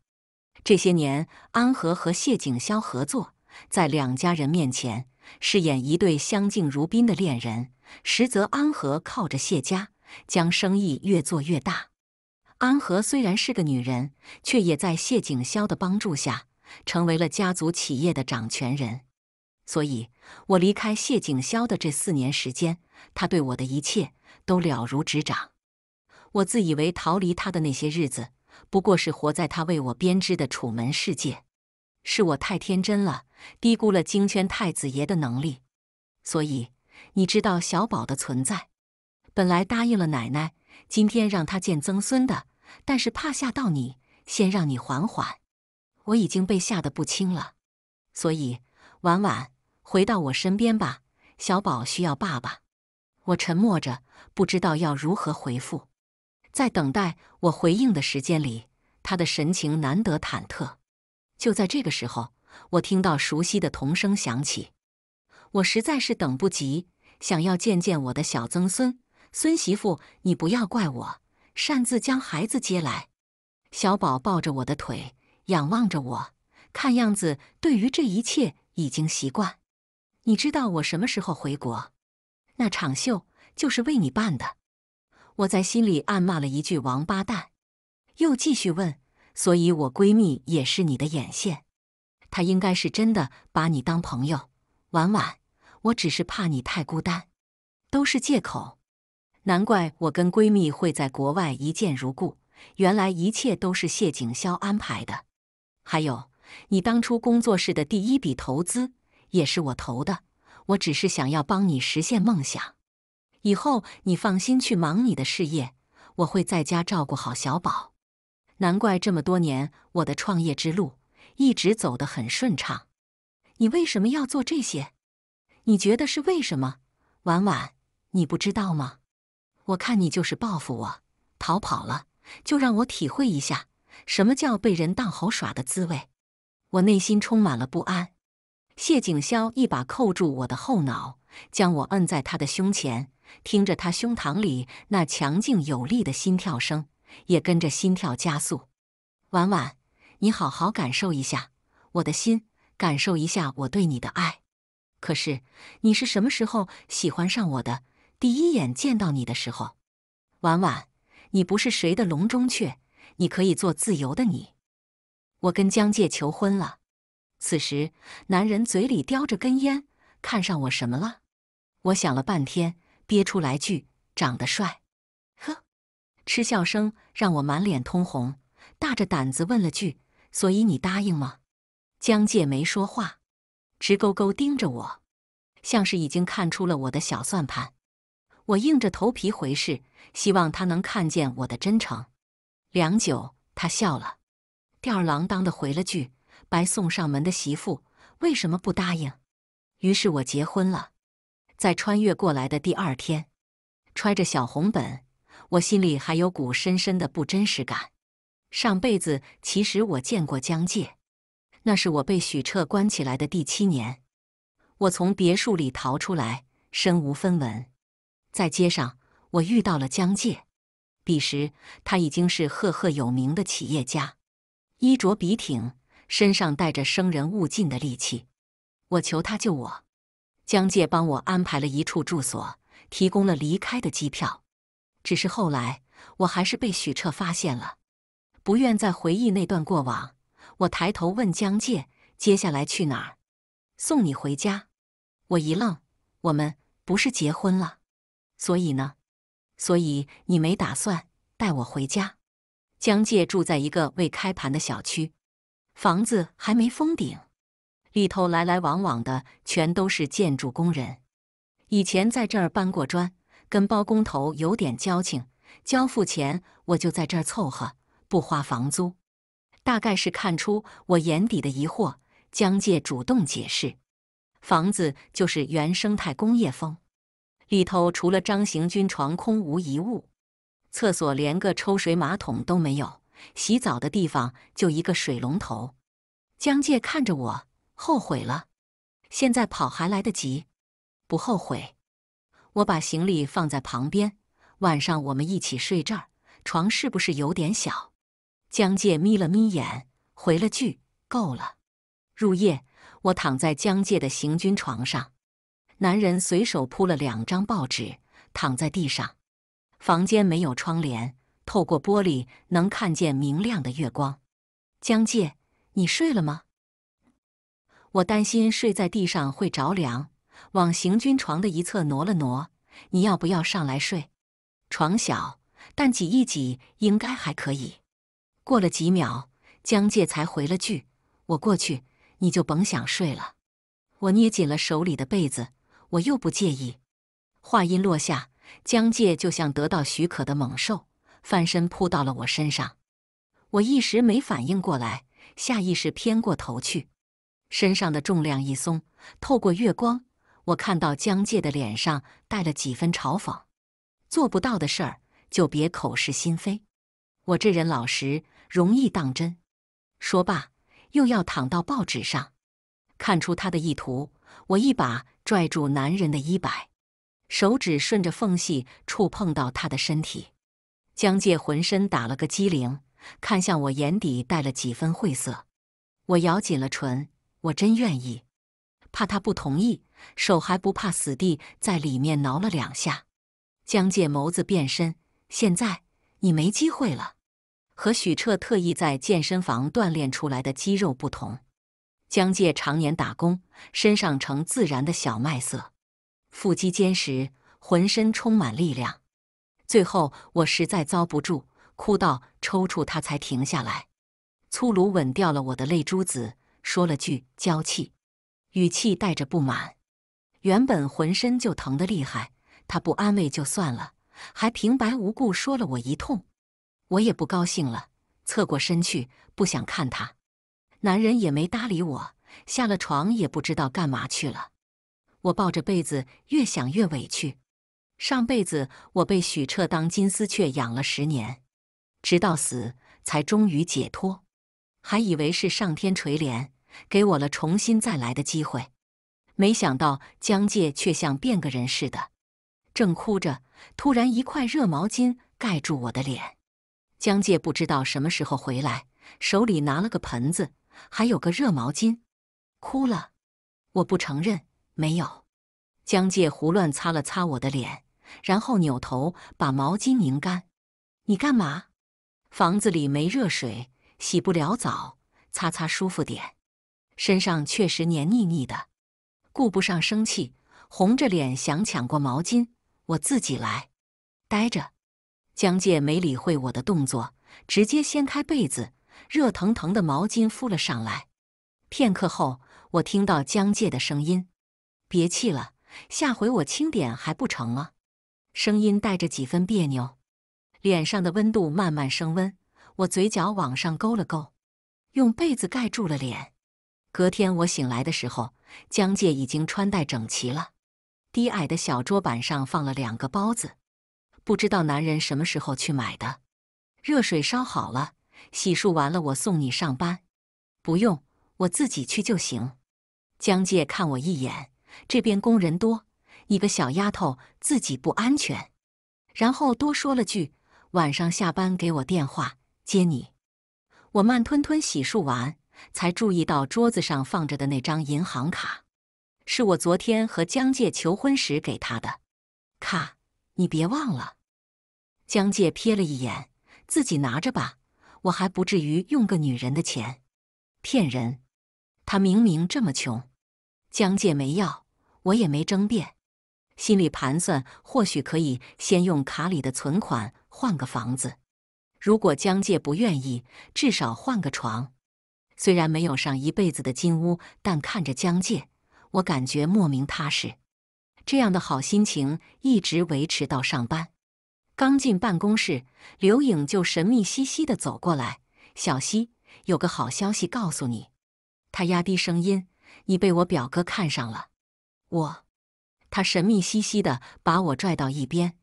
这些年，安和和谢景霄合作，在两家人面前饰演一对相敬如宾的恋人，实则安和靠着谢家。将生意越做越大。安和虽然是个女人，却也在谢景霄的帮助下成为了家族企业的掌权人。所以，我离开谢景霄的这四年时间，他对我的一切都了如指掌。我自以为逃离他的那些日子，不过是活在他为我编织的楚门世界。是我太天真了，低估了京圈太子爷的能力。所以，你知道小宝的存在。本来答应了奶奶，今天让她见曾孙的，但是怕吓到你，先让你缓缓。我已经被吓得不轻了，所以婉婉，回到我身边吧，小宝需要爸爸。我沉默着，不知道要如何回复。在等待我回应的时间里，他的神情难得忐忑。就在这个时候，我听到熟悉的童声响起，我实在是等不及，想要见见我的小曾孙。孙媳妇，你不要怪我擅自将孩子接来。小宝抱着我的腿，仰望着我，看样子对于这一切已经习惯。你知道我什么时候回国？那场秀就是为你办的。我在心里暗骂了一句王八蛋，又继续问：所以，我闺蜜也是你的眼线？她应该是真的把你当朋友。婉婉，我只是怕你太孤单，都是借口。难怪我跟闺蜜会在国外一见如故，原来一切都是谢景霄安排的。还有，你当初工作室的第一笔投资也是我投的，我只是想要帮你实现梦想。以后你放心去忙你的事业，我会在家照顾好小宝。难怪这么多年我的创业之路一直走得很顺畅。你为什么要做这些？你觉得是为什么？婉婉，你不知道吗？我看你就是报复我，逃跑了，就让我体会一下什么叫被人当猴耍的滋味。我内心充满了不安。谢景萧一把扣住我的后脑，将我摁在他的胸前，听着他胸膛里那强劲有力的心跳声，也跟着心跳加速。婉婉，你好好感受一下我的心，感受一下我对你的爱。可是你是什么时候喜欢上我的？第一眼见到你的时候，婉婉，你不是谁的笼中雀，你可以做自由的你。我跟江介求婚了。此时，男人嘴里叼着根烟，看上我什么了？我想了半天，憋出来句：“长得帅。”呵，嗤笑声让我满脸通红，大着胆子问了句：“所以你答应吗？”江介没说话，直勾勾盯着我，像是已经看出了我的小算盘。我硬着头皮回信，希望他能看见我的真诚。良久，他笑了，吊儿郎当的回了句：“白送上门的媳妇为什么不答应？”于是我结婚了。在穿越过来的第二天，揣着小红本，我心里还有股深深的不真实感。上辈子其实我见过江界，那是我被许彻关起来的第七年，我从别墅里逃出来，身无分文。在街上，我遇到了江介。彼时他已经是赫赫有名的企业家，衣着笔挺，身上带着“生人勿近”的戾气。我求他救我，江介帮我安排了一处住所，提供了离开的机票。只是后来，我还是被许彻发现了。不愿再回忆那段过往，我抬头问江介：“接下来去哪儿？”“送你回家。”我一愣：“我们不是结婚了？”所以呢，所以你没打算带我回家？江介住在一个未开盘的小区，房子还没封顶，里头来来往往的全都是建筑工人。以前在这儿搬过砖，跟包工头有点交情。交付前我就在这儿凑合，不花房租。大概是看出我眼底的疑惑，江介主动解释：房子就是原生态工业风。里头除了张行军床空无一物，厕所连个抽水马桶都没有，洗澡的地方就一个水龙头。江介看着我，后悔了。现在跑还来得及，不后悔。我把行李放在旁边，晚上我们一起睡这儿。床是不是有点小？江介眯了眯眼，回了句：“够了。”入夜，我躺在江界的行军床上。男人随手铺了两张报纸，躺在地上。房间没有窗帘，透过玻璃能看见明亮的月光。江介，你睡了吗？我担心睡在地上会着凉，往行军床的一侧挪了挪。你要不要上来睡？床小，但挤一挤应该还可以。过了几秒，江介才回了句：“我过去，你就甭想睡了。”我捏紧了手里的被子。我又不介意。话音落下，江介就像得到许可的猛兽，翻身扑到了我身上。我一时没反应过来，下意识偏过头去，身上的重量一松。透过月光，我看到江介的脸上带了几分嘲讽：“做不到的事儿，就别口是心非。”我这人老实，容易当真。说罢，又要躺到报纸上。看出他的意图。我一把拽住男人的衣摆，手指顺着缝隙触碰到他的身体。江介浑身打了个激灵，看向我，眼底带了几分晦涩。我咬紧了唇，我真愿意。怕他不同意，手还不怕死地在里面挠了两下。江介眸子变深，现在你没机会了。和许彻特意在健身房锻炼出来的肌肉不同。江介常年打工，身上呈自然的小麦色，腹肌坚实，浑身充满力量。最后我实在遭不住，哭到抽搐，他才停下来，粗鲁吻掉了我的泪珠子，说了句“娇气”，语气带着不满。原本浑身就疼得厉害，他不安慰就算了，还平白无故说了我一通，我也不高兴了，侧过身去，不想看他。男人也没搭理我，下了床也不知道干嘛去了。我抱着被子，越想越委屈。上辈子我被许彻当金丝雀养了十年，直到死才终于解脱，还以为是上天垂怜，给我了重新再来的机会。没想到江界却像变个人似的。正哭着，突然一块热毛巾盖住我的脸。江界不知道什么时候回来，手里拿了个盆子。还有个热毛巾，哭了，我不承认没有。江介胡乱擦了擦我的脸，然后扭头把毛巾拧干。你干嘛？房子里没热水，洗不了澡，擦擦舒服点。身上确实黏腻腻的，顾不上生气，红着脸想抢过毛巾，我自己来。待着。江介没理会我的动作，直接掀开被子。热腾腾的毛巾敷了上来，片刻后，我听到江介的声音：“别气了，下回我轻点还不成吗？”声音带着几分别扭，脸上的温度慢慢升温，我嘴角往上勾了勾，用被子盖住了脸。隔天我醒来的时候，江介已经穿戴整齐了，低矮的小桌板上放了两个包子，不知道男人什么时候去买的。热水烧好了。洗漱完了，我送你上班。不用，我自己去就行。江介看我一眼，这边工人多，你个小丫头自己不安全。然后多说了句：晚上下班给我电话接你。我慢吞吞洗漱完，才注意到桌子上放着的那张银行卡，是我昨天和江介求婚时给他的。卡，你别忘了。江介瞥了一眼，自己拿着吧。我还不至于用个女人的钱骗人，他明明这么穷，江介没要，我也没争辩，心里盘算或许可以先用卡里的存款换个房子，如果江介不愿意，至少换个床。虽然没有上一辈子的金屋，但看着江介，我感觉莫名踏实。这样的好心情一直维持到上班。刚进办公室，刘颖就神秘兮兮地走过来：“小溪，有个好消息告诉你。”她压低声音：“你被我表哥看上了。”我，他神秘兮兮地把我拽到一边：“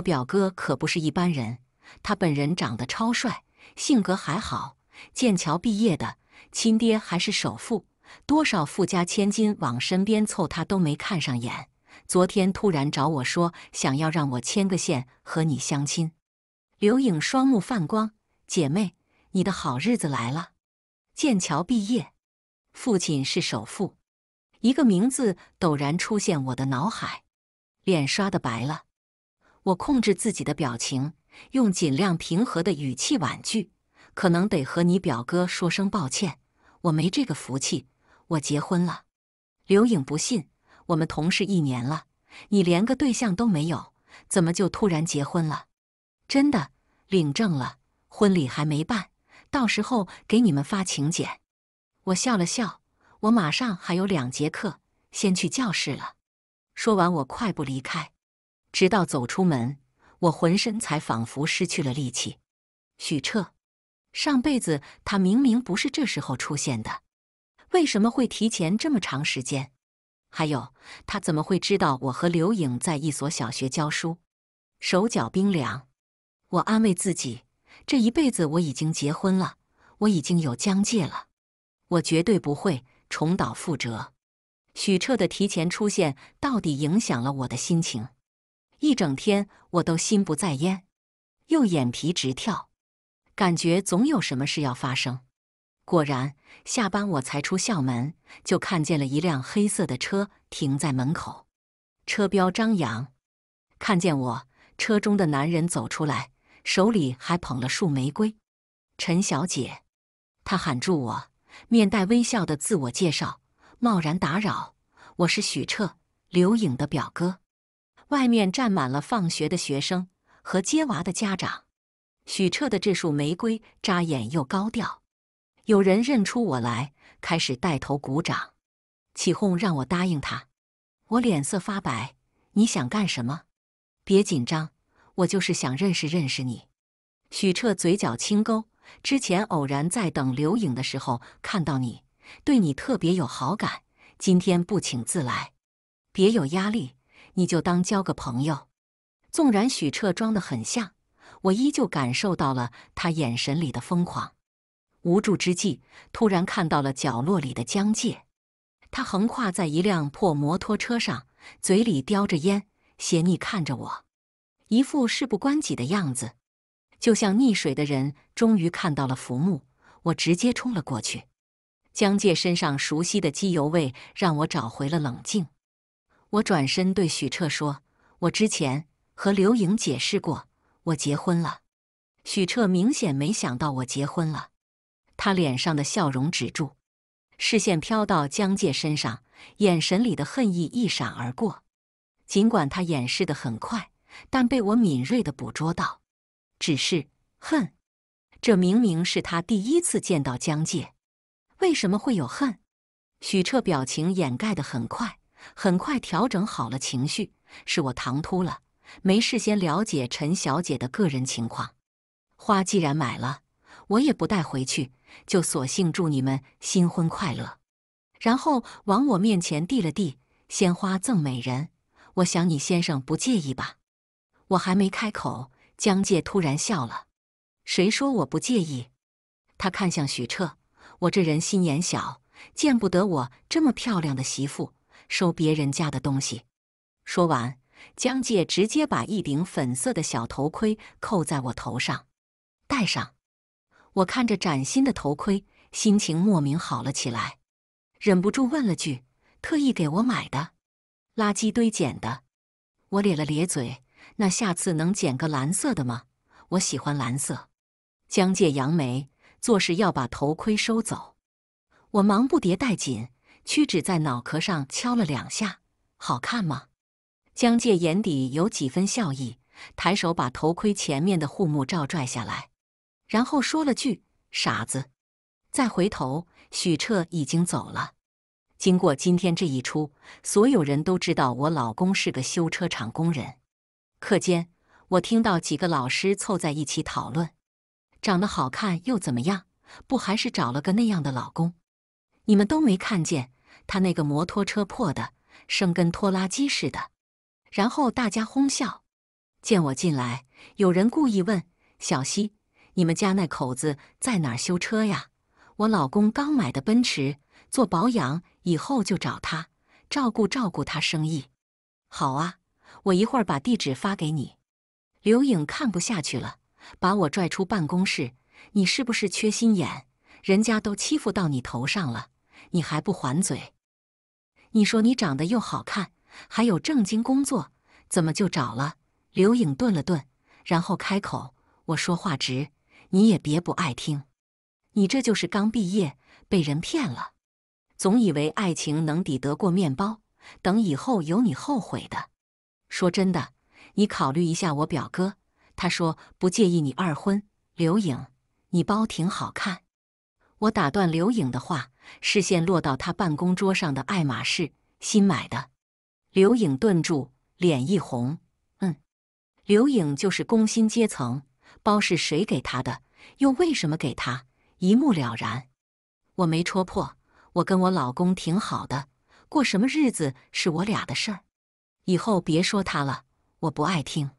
我表哥可不是一般人，他本人长得超帅，性格还好，剑桥毕业的，亲爹还是首富，多少富家千金往身边凑，他都没看上眼。”昨天突然找我说，想要让我牵个线和你相亲。刘颖双目泛光，姐妹，你的好日子来了。剑桥毕业，父亲是首富，一个名字陡然出现我的脑海，脸刷的白了。我控制自己的表情，用尽量平和的语气婉拒：“可能得和你表哥说声抱歉，我没这个福气，我结婚了。”刘颖不信。我们同事一年了，你连个对象都没有，怎么就突然结婚了？真的，领证了，婚礼还没办，到时候给你们发请柬。我笑了笑，我马上还有两节课，先去教室了。说完，我快步离开。直到走出门，我浑身才仿佛失去了力气。许彻，上辈子他明明不是这时候出现的，为什么会提前这么长时间？还有，他怎么会知道我和刘颖在一所小学教书？手脚冰凉，我安慰自己，这一辈子我已经结婚了，我已经有疆界了，我绝对不会重蹈覆辙。许彻的提前出现到底影响了我的心情，一整天我都心不在焉，右眼皮直跳，感觉总有什么事要发生。果然，下班我才出校门，就看见了一辆黑色的车停在门口，车标张扬。看见我，车中的男人走出来，手里还捧了束玫瑰。陈小姐，他喊住我，面带微笑的自我介绍：“贸然打扰，我是许彻，刘颖的表哥。”外面站满了放学的学生和接娃的家长。许彻的这束玫瑰扎眼又高调。有人认出我来，开始带头鼓掌，起哄让我答应他。我脸色发白，你想干什么？别紧张，我就是想认识认识你。许彻嘴角轻勾，之前偶然在等刘影的时候看到你，对你特别有好感。今天不请自来，别有压力，你就当交个朋友。纵然许彻装的很像，我依旧感受到了他眼神里的疯狂。无助之际，突然看到了角落里的江介，他横跨在一辆破摩托车上，嘴里叼着烟，斜睨看着我，一副事不关己的样子，就像溺水的人终于看到了浮木。我直接冲了过去，江介身上熟悉的机油味让我找回了冷静。我转身对许彻说：“我之前和刘颖解释过，我结婚了。”许彻明显没想到我结婚了。他脸上的笑容止住，视线飘到江介身上，眼神里的恨意一闪而过。尽管他掩饰的很快，但被我敏锐的捕捉到。只是恨，这明明是他第一次见到江介，为什么会有恨？许彻表情掩盖的很快，很快调整好了情绪。是我唐突了，没事先了解陈小姐的个人情况。花既然买了，我也不带回去。就索性祝你们新婚快乐，然后往我面前递了递鲜花赠美人。我想你先生不介意吧？我还没开口，江介突然笑了。谁说我不介意？他看向许彻，我这人心眼小，见不得我这么漂亮的媳妇收别人家的东西。说完，江介直接把一顶粉色的小头盔扣在我头上，戴上。我看着崭新的头盔，心情莫名好了起来，忍不住问了句：“特意给我买的？垃圾堆捡的？”我咧了咧嘴：“那下次能捡个蓝色的吗？我喜欢蓝色。”江介扬眉，做事要把头盔收走。我忙不迭戴紧，屈指在脑壳上敲了两下：“好看吗？”江介眼底有几分笑意，抬手把头盔前面的护目罩拽下来。然后说了句“傻子”，再回头，许彻已经走了。经过今天这一出，所有人都知道我老公是个修车厂工人。课间，我听到几个老师凑在一起讨论：“长得好看又怎么样？不还是找了个那样的老公？你们都没看见他那个摩托车破的，生跟拖拉机似的。”然后大家哄笑。见我进来，有人故意问：“小溪。”你们家那口子在哪儿修车呀？我老公刚买的奔驰，做保养以后就找他照顾照顾他生意。好啊，我一会儿把地址发给你。刘颖看不下去了，把我拽出办公室：“你是不是缺心眼？人家都欺负到你头上了，你还不还嘴？你说你长得又好看，还有正经工作，怎么就找了？”刘颖顿了顿，然后开口：“我说话直。”你也别不爱听，你这就是刚毕业被人骗了，总以为爱情能抵得过面包，等以后有你后悔的。说真的，你考虑一下我表哥，他说不介意你二婚。刘影，你包挺好看。我打断刘影的话，视线落到他办公桌上的爱马仕新买的。刘影顿住，脸一红，嗯。刘影就是工薪阶层。包是谁给他的？又为什么给他？一目了然，我没戳破。我跟我老公挺好的，过什么日子是我俩的事儿。以后别说他了，我不爱听。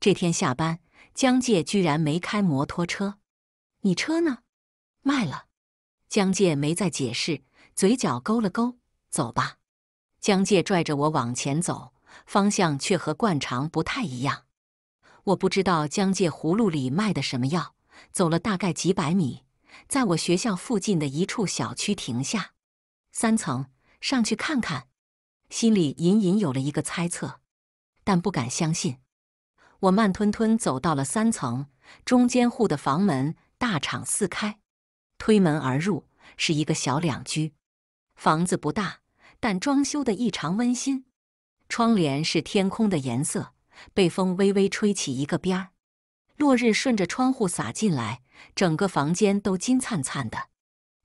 这天下班，江介居然没开摩托车。你车呢？卖了。江介没再解释，嘴角勾了勾。走吧。江介拽着我往前走，方向却和惯常不太一样。我不知道江界葫芦里卖的什么药，走了大概几百米，在我学校附近的一处小区停下，三层上去看看，心里隐隐有了一个猜测，但不敢相信。我慢吞吞走到了三层中间户的房门大敞四开，推门而入是一个小两居，房子不大，但装修的异常温馨，窗帘是天空的颜色。被风微微吹起一个边儿，落日顺着窗户洒进来，整个房间都金灿灿的。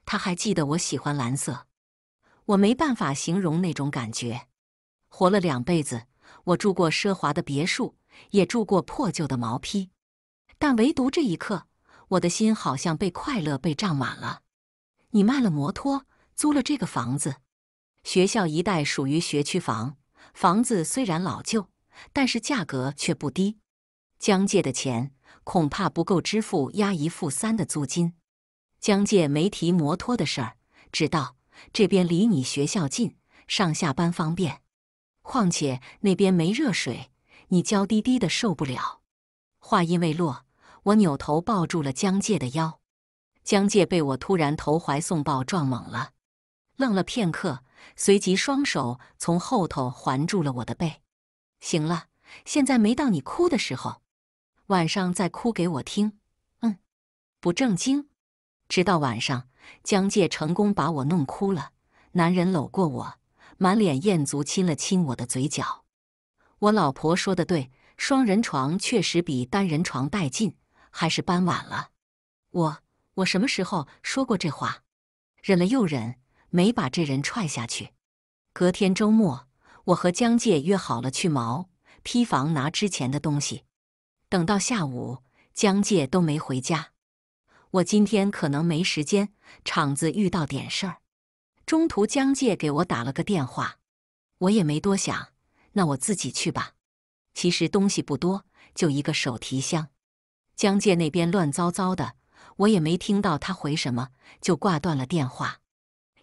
他还记得我喜欢蓝色，我没办法形容那种感觉。活了两辈子，我住过奢华的别墅，也住过破旧的毛坯，但唯独这一刻，我的心好像被快乐被胀满了。你卖了摩托，租了这个房子。学校一带属于学区房，房子虽然老旧。但是价格却不低，江介的钱恐怕不够支付押一付三的租金。江介没提摩托的事儿，只道这边离你学校近，上下班方便。况且那边没热水，你娇滴滴的受不了。话音未落，我扭头抱住了江介的腰，江介被我突然投怀送抱撞懵了，愣了片刻，随即双手从后头环住了我的背。行了，现在没到你哭的时候，晚上再哭给我听。嗯，不正经。直到晚上，江界成功把我弄哭了。男人搂过我，满脸艳足，亲了亲我的嘴角。我老婆说的对，双人床确实比单人床带劲，还是搬晚了。我我什么时候说过这话？忍了又忍，没把这人踹下去。隔天周末。我和江界约好了去毛坯房拿之前的东西，等到下午江界都没回家。我今天可能没时间，厂子遇到点事儿。中途江界给我打了个电话，我也没多想，那我自己去吧。其实东西不多，就一个手提箱。江界那边乱糟糟的，我也没听到他回什么，就挂断了电话。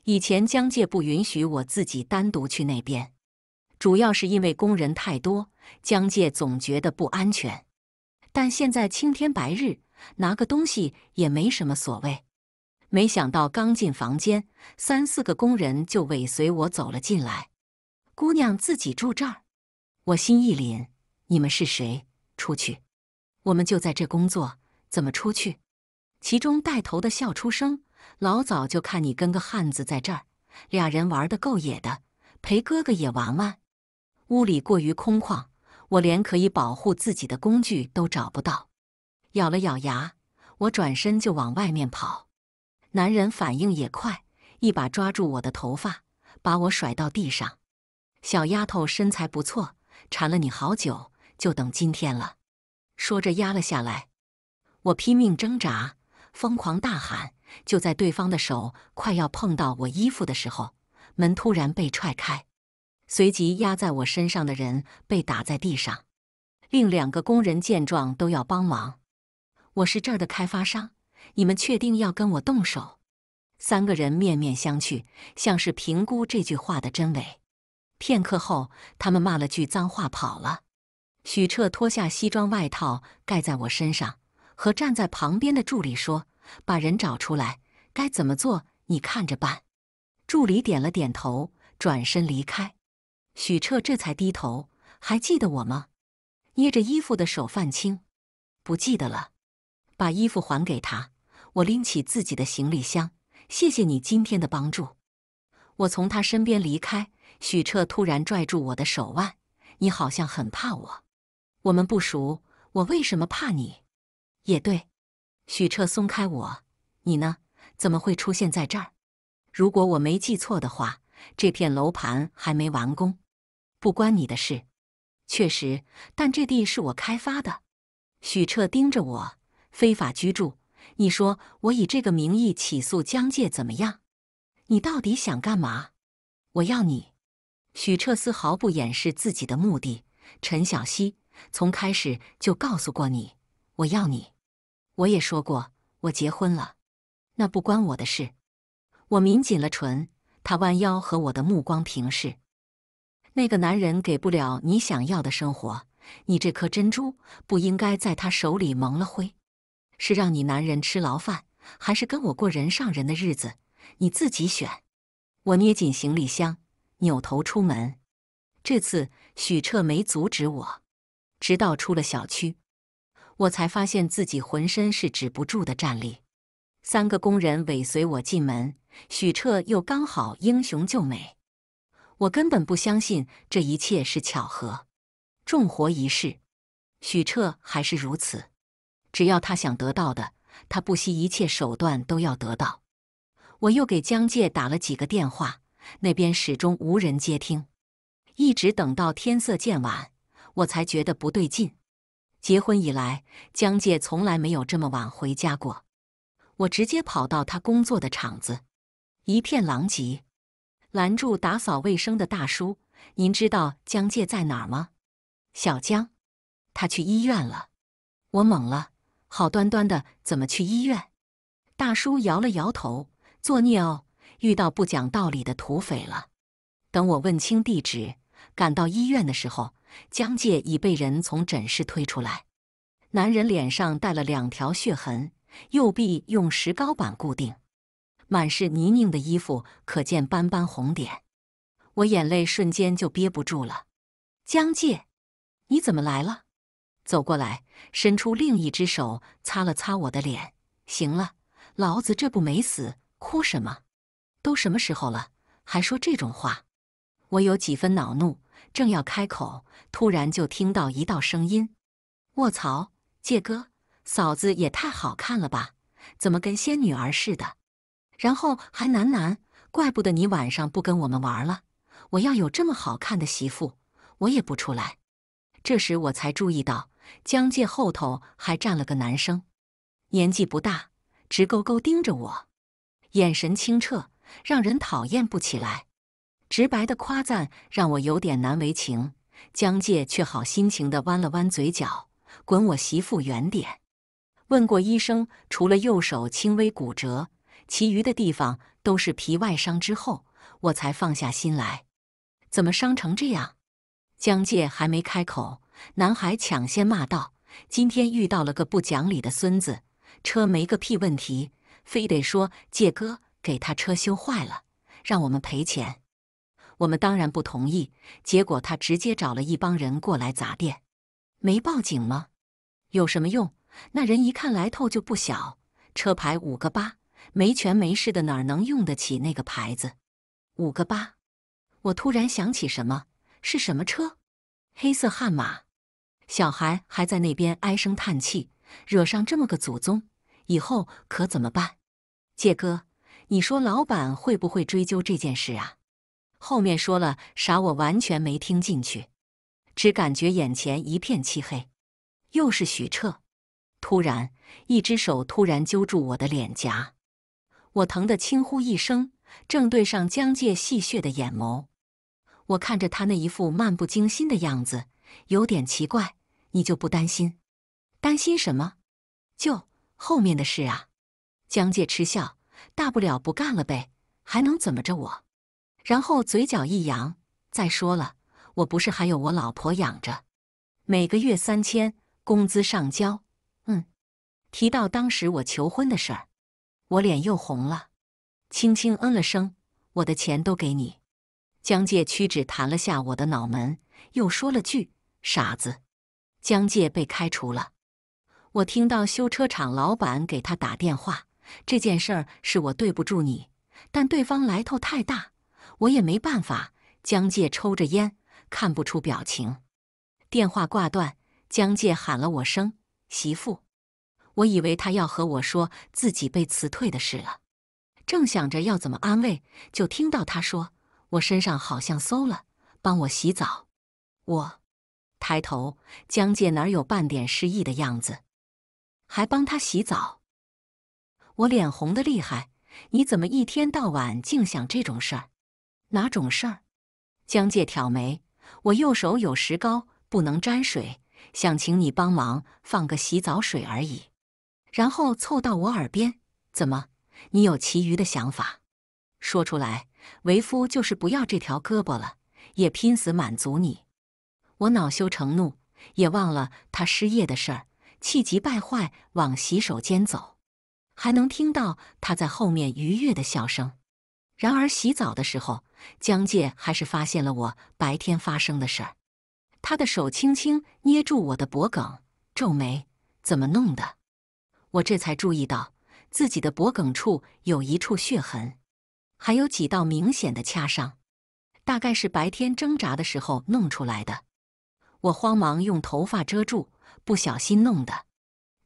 以前江界不允许我自己单独去那边。主要是因为工人太多，江界总觉得不安全。但现在青天白日，拿个东西也没什么所谓。没想到刚进房间，三四个工人就尾随我走了进来。姑娘自己住这儿，我心一凛：你们是谁？出去！我们就在这工作，怎么出去？其中带头的笑出声：老早就看你跟个汉子在这儿，俩人玩的够野的，陪哥哥也玩玩。屋里过于空旷，我连可以保护自己的工具都找不到。咬了咬牙，我转身就往外面跑。男人反应也快，一把抓住我的头发，把我甩到地上。小丫头身材不错，缠了你好久，就等今天了。说着压了下来，我拼命挣扎，疯狂大喊。就在对方的手快要碰到我衣服的时候，门突然被踹开。随即压在我身上的人被打在地上，另两个工人见状都要帮忙。我是这儿的开发商，你们确定要跟我动手？三个人面面相觑，像是评估这句话的真伪。片刻后，他们骂了句脏话跑了。许彻脱下西装外套盖在我身上，和站在旁边的助理说：“把人找出来，该怎么做你看着办。”助理点了点头，转身离开。许彻这才低头，还记得我吗？捏着衣服的手泛青，不记得了。把衣服还给他。我拎起自己的行李箱，谢谢你今天的帮助。我从他身边离开。许彻突然拽住我的手腕，你好像很怕我。我们不熟，我为什么怕你？也对。许彻松开我。你呢？怎么会出现在这儿？如果我没记错的话，这片楼盘还没完工。不关你的事，确实，但这地是我开发的。许彻盯着我，非法居住。你说我以这个名义起诉江界怎么样？你到底想干嘛？我要你。许彻丝毫不掩饰自己的目的。陈小希，从开始就告诉过你，我要你。我也说过，我结婚了，那不关我的事。我抿紧了唇，他弯腰和我的目光平视。那个男人给不了你想要的生活，你这颗珍珠不应该在他手里蒙了灰。是让你男人吃牢饭，还是跟我过人上人的日子？你自己选。我捏紧行李箱，扭头出门。这次许彻没阻止我，直到出了小区，我才发现自己浑身是止不住的战栗。三个工人尾随我进门，许彻又刚好英雄救美。我根本不相信这一切是巧合，重活一世，许彻还是如此。只要他想得到的，他不惜一切手段都要得到。我又给江界打了几个电话，那边始终无人接听。一直等到天色渐晚，我才觉得不对劲。结婚以来，江界从来没有这么晚回家过。我直接跑到他工作的厂子，一片狼藉。拦住打扫卫生的大叔，您知道江介在哪儿吗？小江，他去医院了。我懵了，好端端的怎么去医院？大叔摇了摇头，作孽哦，遇到不讲道理的土匪了。等我问清地址，赶到医院的时候，江介已被人从诊室推出来。男人脸上带了两条血痕，右臂用石膏板固定。满是泥泞的衣服，可见斑斑红点。我眼泪瞬间就憋不住了。江介，你怎么来了？走过来，伸出另一只手擦了擦我的脸。行了，老子这不没死，哭什么？都什么时候了，还说这种话？我有几分恼怒，正要开口，突然就听到一道声音：“卧槽，介哥，嫂子也太好看了吧？怎么跟仙女儿似的？”然后还喃喃：“怪不得你晚上不跟我们玩了。我要有这么好看的媳妇，我也不出来。”这时我才注意到，江介后头还站了个男生，年纪不大，直勾勾盯着我，眼神清澈，让人讨厌不起来。直白的夸赞让我有点难为情，江介却好心情的弯了弯嘴角：“滚我媳妇远点。”问过医生，除了右手轻微骨折。其余的地方都是皮外伤，之后我才放下心来。怎么伤成这样？江介还没开口，男孩抢先骂道：“今天遇到了个不讲理的孙子，车没个屁问题，非得说借哥给他车修坏了，让我们赔钱。我们当然不同意。结果他直接找了一帮人过来砸店，没报警吗？有什么用？那人一看来头就不小，车牌五个八。”没权没势的哪儿能用得起那个牌子？五个八！我突然想起什么？是什么车？黑色悍马。小孩还在那边唉声叹气，惹上这么个祖宗，以后可怎么办？杰哥，你说老板会不会追究这件事啊？后面说了啥？我完全没听进去，只感觉眼前一片漆黑。又是许彻！突然，一只手突然揪住我的脸颊。我疼得轻呼一声，正对上江介戏谑的眼眸。我看着他那一副漫不经心的样子，有点奇怪。你就不担心？担心什么？就后面的事啊。江介嗤笑：“大不了不干了呗，还能怎么着我？”然后嘴角一扬：“再说了，我不是还有我老婆养着，每个月三千工资上交。”嗯，提到当时我求婚的事儿。我脸又红了，轻轻嗯了声。我的钱都给你。江介屈指弹了下我的脑门，又说了句：“傻子。”江介被开除了。我听到修车厂老板给他打电话，这件事儿是我对不住你，但对方来头太大，我也没办法。江介抽着烟，看不出表情。电话挂断，江介喊了我声：“媳妇。”我以为他要和我说自己被辞退的事了，正想着要怎么安慰，就听到他说：“我身上好像馊了，帮我洗澡。”我抬头，江介哪有半点失意的样子，还帮他洗澡？我脸红的厉害。你怎么一天到晚净想这种事儿？哪种事儿？江介挑眉：“我右手有石膏，不能沾水，想请你帮忙放个洗澡水而已。”然后凑到我耳边：“怎么，你有其余的想法？说出来，为夫就是不要这条胳膊了，也拼死满足你。”我恼羞成怒，也忘了他失业的事儿，气急败坏往洗手间走，还能听到他在后面愉悦的笑声。然而洗澡的时候，江介还是发现了我白天发生的事儿。他的手轻轻捏住我的脖颈，皱眉：“怎么弄的？”我这才注意到自己的脖梗处有一处血痕，还有几道明显的掐伤，大概是白天挣扎的时候弄出来的。我慌忙用头发遮住，不小心弄的。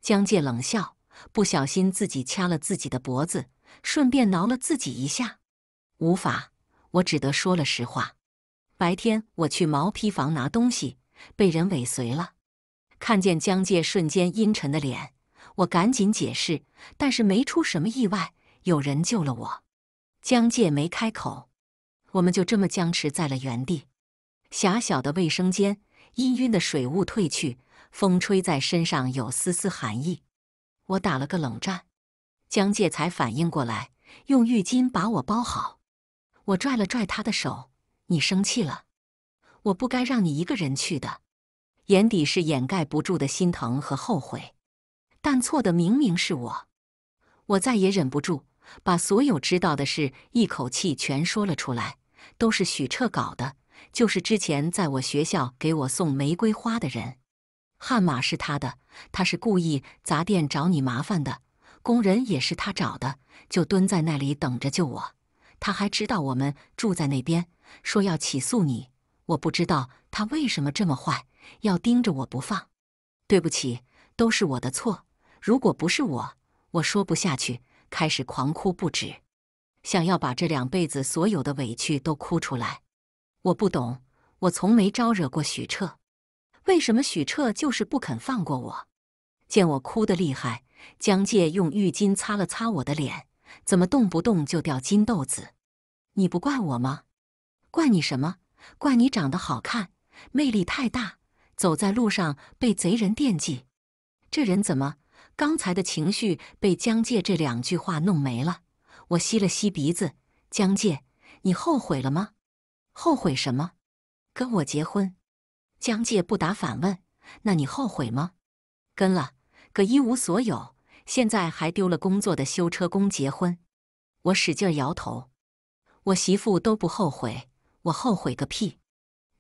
江界冷笑：“不小心自己掐了自己的脖子，顺便挠了自己一下。”无法，我只得说了实话。白天我去毛坯房拿东西，被人尾随了，看见江界瞬间阴沉的脸。我赶紧解释，但是没出什么意外，有人救了我。江介没开口，我们就这么僵持在了原地。狭小的卫生间，氤氲的水雾褪去，风吹在身上有丝丝寒意，我打了个冷战。江介才反应过来，用浴巾把我包好。我拽了拽他的手：“你生气了？我不该让你一个人去的。”眼底是掩盖不住的心疼和后悔。但错的明明是我，我再也忍不住，把所有知道的事一口气全说了出来。都是许彻搞的，就是之前在我学校给我送玫瑰花的人，悍马是他的，他是故意砸店找你麻烦的，工人也是他找的，就蹲在那里等着救我。他还知道我们住在那边，说要起诉你。我不知道他为什么这么坏，要盯着我不放。对不起，都是我的错。如果不是我，我说不下去，开始狂哭不止，想要把这两辈子所有的委屈都哭出来。我不懂，我从没招惹过许彻，为什么许彻就是不肯放过我？见我哭得厉害，江界用浴巾擦了擦我的脸，怎么动不动就掉金豆子？你不怪我吗？怪你什么？怪你长得好看，魅力太大，走在路上被贼人惦记。这人怎么？刚才的情绪被江介这两句话弄没了。我吸了吸鼻子，江介，你后悔了吗？后悔什么？跟我结婚？江介不答反问：“那你后悔吗？”跟了个一无所有，现在还丢了工作的修车工结婚？我使劲摇头。我媳妇都不后悔，我后悔个屁！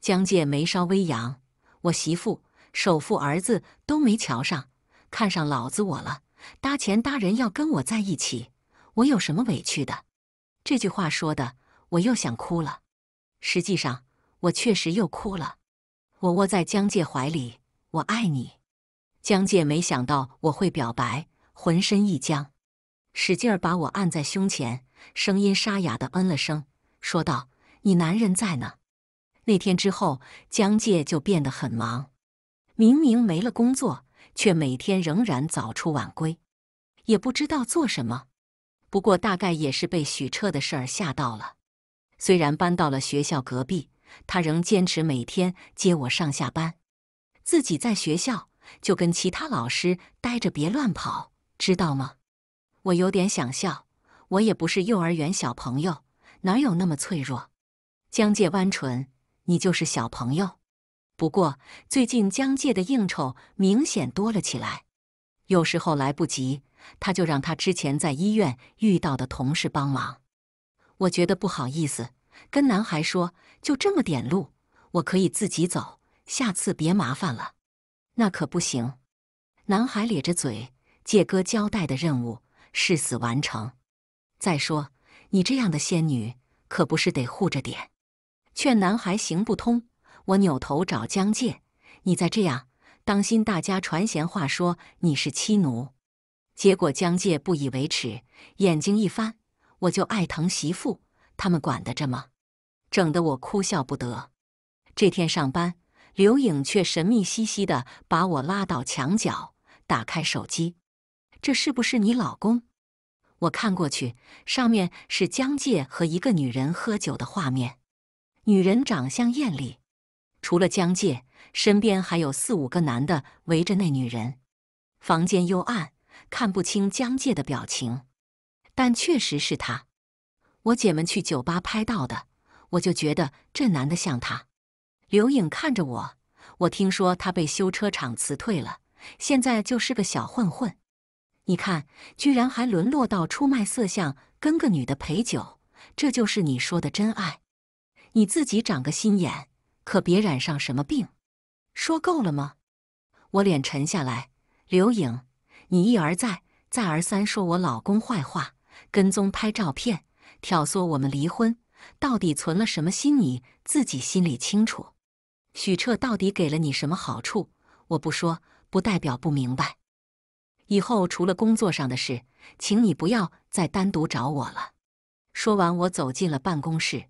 江介眉梢微扬：“我媳妇首富儿子都没瞧上。”看上老子我了，搭钱搭人要跟我在一起，我有什么委屈的？这句话说的，我又想哭了。实际上，我确实又哭了。我窝在江介怀里，我爱你。江介没想到我会表白，浑身一僵，使劲儿把我按在胸前，声音沙哑的嗯了声，说道：“你男人在呢。”那天之后，江介就变得很忙，明明没了工作。却每天仍然早出晚归，也不知道做什么。不过大概也是被许彻的事儿吓到了。虽然搬到了学校隔壁，他仍坚持每天接我上下班。自己在学校就跟其他老师待着，别乱跑，知道吗？我有点想笑。我也不是幼儿园小朋友，哪有那么脆弱？江界弯唇，你就是小朋友。不过最近江界的应酬明显多了起来，有时候来不及，他就让他之前在医院遇到的同事帮忙。我觉得不好意思，跟男孩说，就这么点路，我可以自己走，下次别麻烦了。那可不行，男孩咧着嘴，借哥交代的任务，誓死完成。再说你这样的仙女，可不是得护着点？劝男孩行不通。我扭头找江介，你再这样，当心大家传闲话，说你是妻奴。结果江介不以为耻，眼睛一翻，我就爱疼媳妇，他们管得着吗？整得我哭笑不得。这天上班，刘影却神秘兮兮的把我拉到墙角，打开手机，这是不是你老公？我看过去，上面是江介和一个女人喝酒的画面，女人长相艳丽。除了江界，身边还有四五个男的围着那女人。房间幽暗，看不清江界的表情，但确实是他。我姐们去酒吧拍到的，我就觉得这男的像他。刘颖看着我，我听说他被修车厂辞退了，现在就是个小混混。你看，居然还沦落到出卖色相，跟个女的陪酒。这就是你说的真爱？你自己长个心眼！可别染上什么病！说够了吗？我脸沉下来。刘颖，你一而再、再而三说我老公坏话，跟踪拍照片，挑唆我们离婚，到底存了什么心？你自己心里清楚。许彻到底给了你什么好处？我不说，不代表不明白。以后除了工作上的事，请你不要再单独找我了。说完，我走进了办公室。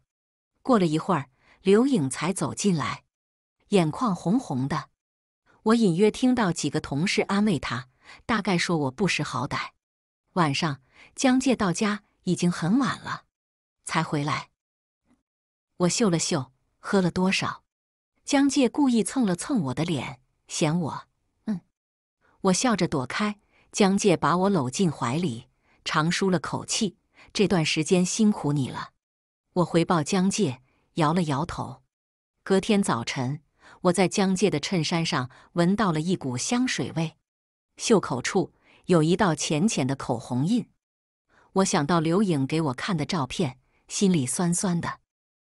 过了一会儿。刘颖才走进来，眼眶红红的。我隐约听到几个同事安慰他，大概说我不识好歹。晚上，江介到家已经很晚了，才回来。我嗅了嗅，喝了多少？江介故意蹭了蹭我的脸，嫌我。嗯，我笑着躲开。江介把我搂进怀里，长舒了口气。这段时间辛苦你了。我回报江介。摇了摇头。隔天早晨，我在江界的衬衫上闻到了一股香水味，袖口处有一道浅浅的口红印。我想到刘颖给我看的照片，心里酸酸的。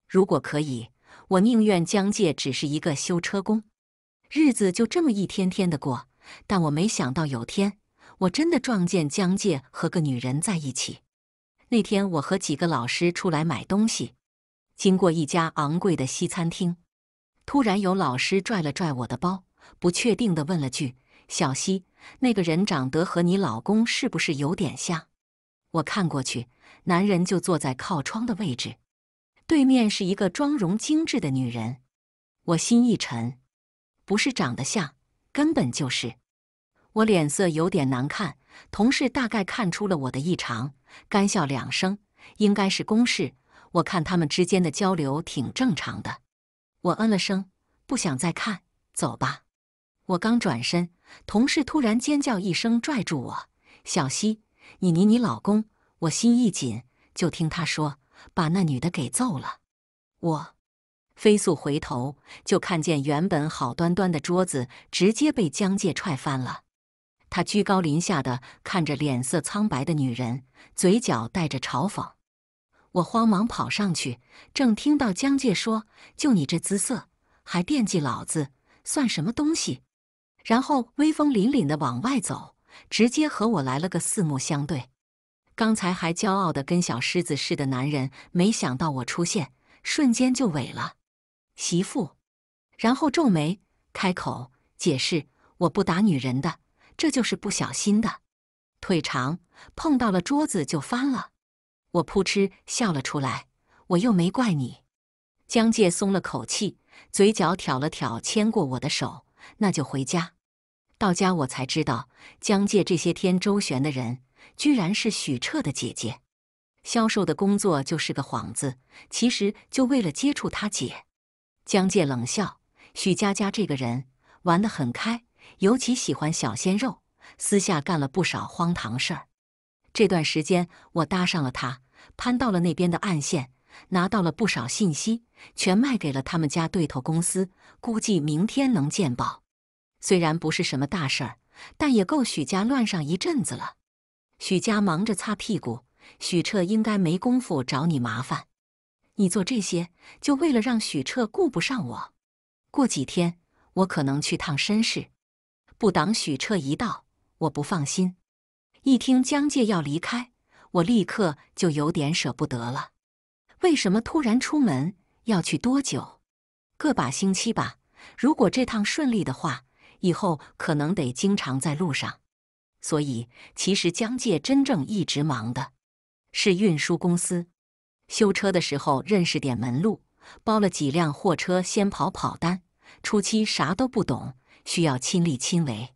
如果可以，我宁愿江界只是一个修车工。日子就这么一天天的过，但我没想到有天，我真的撞见江界和个女人在一起。那天，我和几个老师出来买东西。经过一家昂贵的西餐厅，突然有老师拽了拽我的包，不确定地问了句：“小西，那个人长得和你老公是不是有点像？”我看过去，男人就坐在靠窗的位置，对面是一个妆容精致的女人。我心一沉，不是长得像，根本就是。我脸色有点难看，同事大概看出了我的异常，干笑两声，应该是公事。我看他们之间的交流挺正常的，我嗯了声，不想再看，走吧。我刚转身，同事突然尖叫一声，拽住我：“小西，你你你老公！”我心一紧，就听他说把那女的给揍了。我飞速回头，就看见原本好端端的桌子直接被江界踹翻了。他居高临下的看着脸色苍白的女人，嘴角带着嘲讽。我慌忙跑上去，正听到江界说：“就你这姿色，还惦记老子，算什么东西？”然后威风凛凛的往外走，直接和我来了个四目相对。刚才还骄傲的跟小狮子似的男人，没想到我出现，瞬间就萎了，媳妇。然后皱眉开口解释：“我不打女人的，这就是不小心的，腿长碰到了桌子就翻了。”我扑哧笑了出来，我又没怪你。江介松了口气，嘴角挑了挑，牵过我的手，那就回家。到家我才知道，江介这些天周旋的人，居然是许彻的姐姐。销售的工作就是个幌子，其实就为了接触他姐。江介冷笑：“许佳佳这个人玩得很开，尤其喜欢小鲜肉，私下干了不少荒唐事儿。”这段时间我搭上了他，攀到了那边的暗线，拿到了不少信息，全卖给了他们家对头公司。估计明天能见报，虽然不是什么大事儿，但也够许家乱上一阵子了。许家忙着擦屁股，许彻应该没工夫找你麻烦。你做这些，就为了让许彻顾不上我。过几天我可能去趟深市，不挡许彻一道，我不放心。一听江界要离开，我立刻就有点舍不得了。为什么突然出门？要去多久？个把星期吧。如果这趟顺利的话，以后可能得经常在路上。所以，其实江界真正一直忙的，是运输公司。修车的时候认识点门路，包了几辆货车先跑跑单。初期啥都不懂，需要亲力亲为。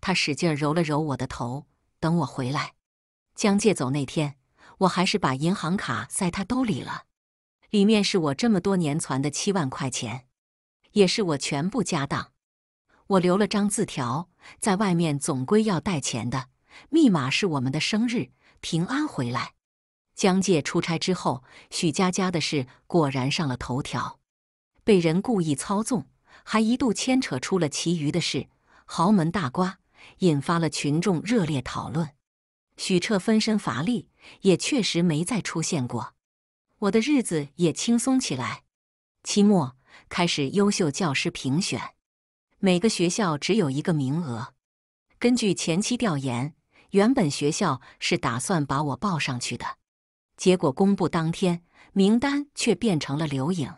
他使劲儿揉了揉我的头。等我回来，江介走那天，我还是把银行卡塞他兜里了，里面是我这么多年攒的七万块钱，也是我全部家当。我留了张字条，在外面总归要带钱的。密码是我们的生日，平安回来。江介出差之后，许佳佳的事果然上了头条，被人故意操纵，还一度牵扯出了其余的事，豪门大瓜。引发了群众热烈讨论。许彻分身乏力，也确实没再出现过。我的日子也轻松起来。期末开始优秀教师评选，每个学校只有一个名额。根据前期调研，原本学校是打算把我报上去的，结果公布当天名单却变成了刘颖。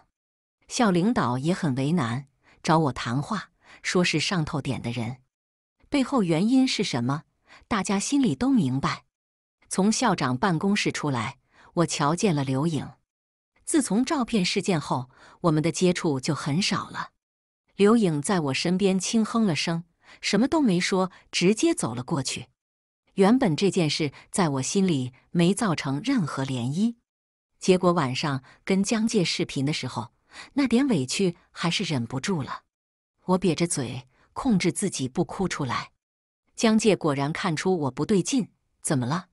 校领导也很为难，找我谈话，说是上头点的人。背后原因是什么？大家心里都明白。从校长办公室出来，我瞧见了刘颖。自从照片事件后，我们的接触就很少了。刘颖在我身边轻哼了声，什么都没说，直接走了过去。原本这件事在我心里没造成任何涟漪，结果晚上跟江介视频的时候，那点委屈还是忍不住了。我瘪着嘴。控制自己不哭出来，江介果然看出我不对劲，怎么了？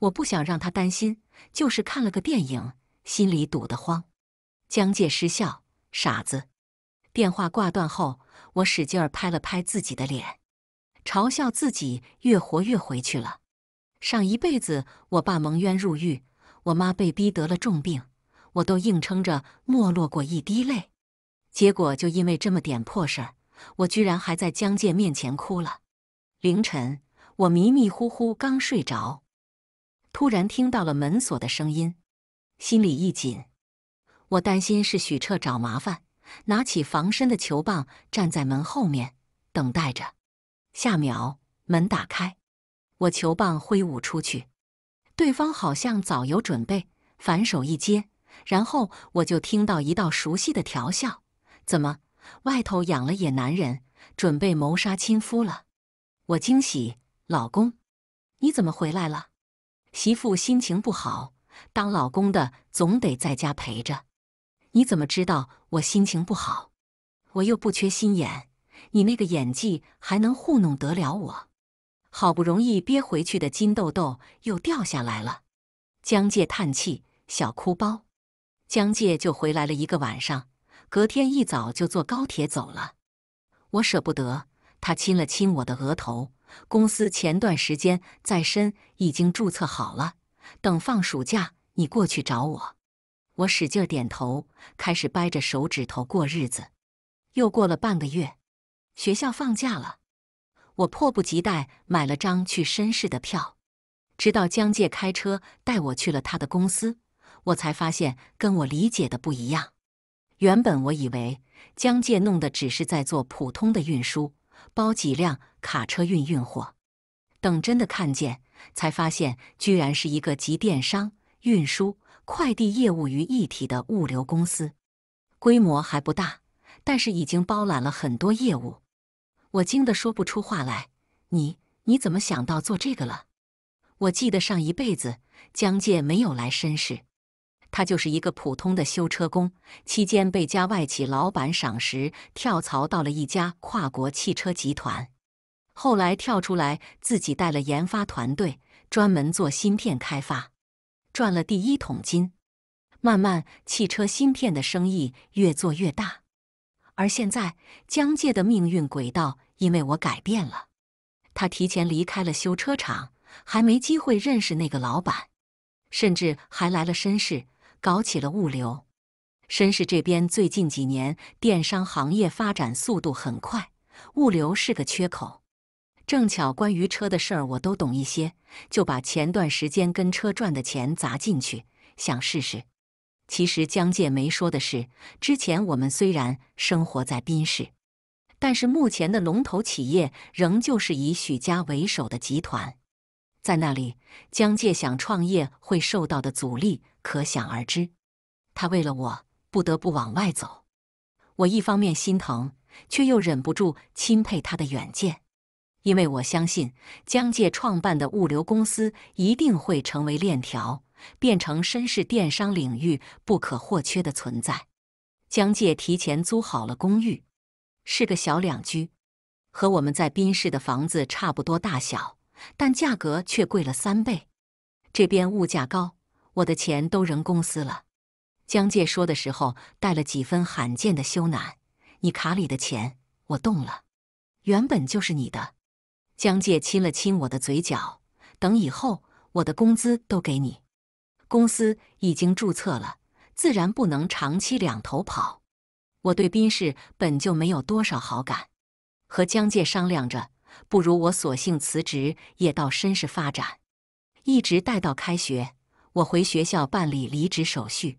我不想让他担心，就是看了个电影，心里堵得慌。江介失笑，傻子。电话挂断后，我使劲儿拍了拍自己的脸，嘲笑自己越活越回去了。上一辈子，我爸蒙冤入狱，我妈被逼得了重病，我都硬撑着没落过一滴泪，结果就因为这么点破事儿。我居然还在江建面前哭了。凌晨，我迷迷糊糊刚睡着，突然听到了门锁的声音，心里一紧。我担心是许彻找麻烦，拿起防身的球棒，站在门后面等待着。下秒，门打开，我球棒挥舞出去，对方好像早有准备，反手一接，然后我就听到一道熟悉的调笑：“怎么？”外头养了野男人，准备谋杀亲夫了。我惊喜，老公，你怎么回来了？媳妇心情不好，当老公的总得在家陪着。你怎么知道我心情不好？我又不缺心眼，你那个演技还能糊弄得了我？好不容易憋回去的金豆豆又掉下来了。江界叹气，小哭包。江界就回来了一个晚上。隔天一早就坐高铁走了，我舍不得。他亲了亲我的额头。公司前段时间在深已经注册好了，等放暑假你过去找我。我使劲儿点头，开始掰着手指头过日子。又过了半个月，学校放假了，我迫不及待买了张去深市的票。直到江介开车带我去了他的公司，我才发现跟我理解的不一样。原本我以为江界弄的只是在做普通的运输，包几辆卡车运运货。等真的看见，才发现居然是一个集电商、运输、快递业务于一体的物流公司，规模还不大，但是已经包揽了很多业务。我惊得说不出话来。你你怎么想到做这个了？我记得上一辈子江界没有来绅士，他就是一个普通的修车工，期间被家外企老板赏识，跳槽到了一家跨国汽车集团，后来跳出来自己带了研发团队，专门做芯片开发，赚了第一桶金。慢慢，汽车芯片的生意越做越大。而现在，江界的命运轨道因为我改变了。他提前离开了修车厂，还没机会认识那个老板，甚至还来了绅士。搞起了物流，绅士这边最近几年电商行业发展速度很快，物流是个缺口。正巧关于车的事儿我都懂一些，就把前段时间跟车赚的钱砸进去，想试试。其实江介没说的是，之前我们虽然生活在宾市，但是目前的龙头企业仍旧是以许家为首的集团。在那里，江介想创业会受到的阻力可想而知。他为了我，不得不往外走。我一方面心疼，却又忍不住钦佩他的远见，因为我相信江介创办的物流公司一定会成为链条，变成绅士电商领域不可或缺的存在。江介提前租好了公寓，是个小两居，和我们在宾市的房子差不多大小。但价格却贵了三倍，这边物价高，我的钱都扔公司了。江介说的时候带了几分罕见的羞赧。你卡里的钱我动了，原本就是你的。江介亲了亲我的嘴角，等以后我的工资都给你。公司已经注册了，自然不能长期两头跑。我对宾氏本就没有多少好感，和江介商量着。不如我索性辞职，也到深市发展，一直待到开学。我回学校办理离职手续。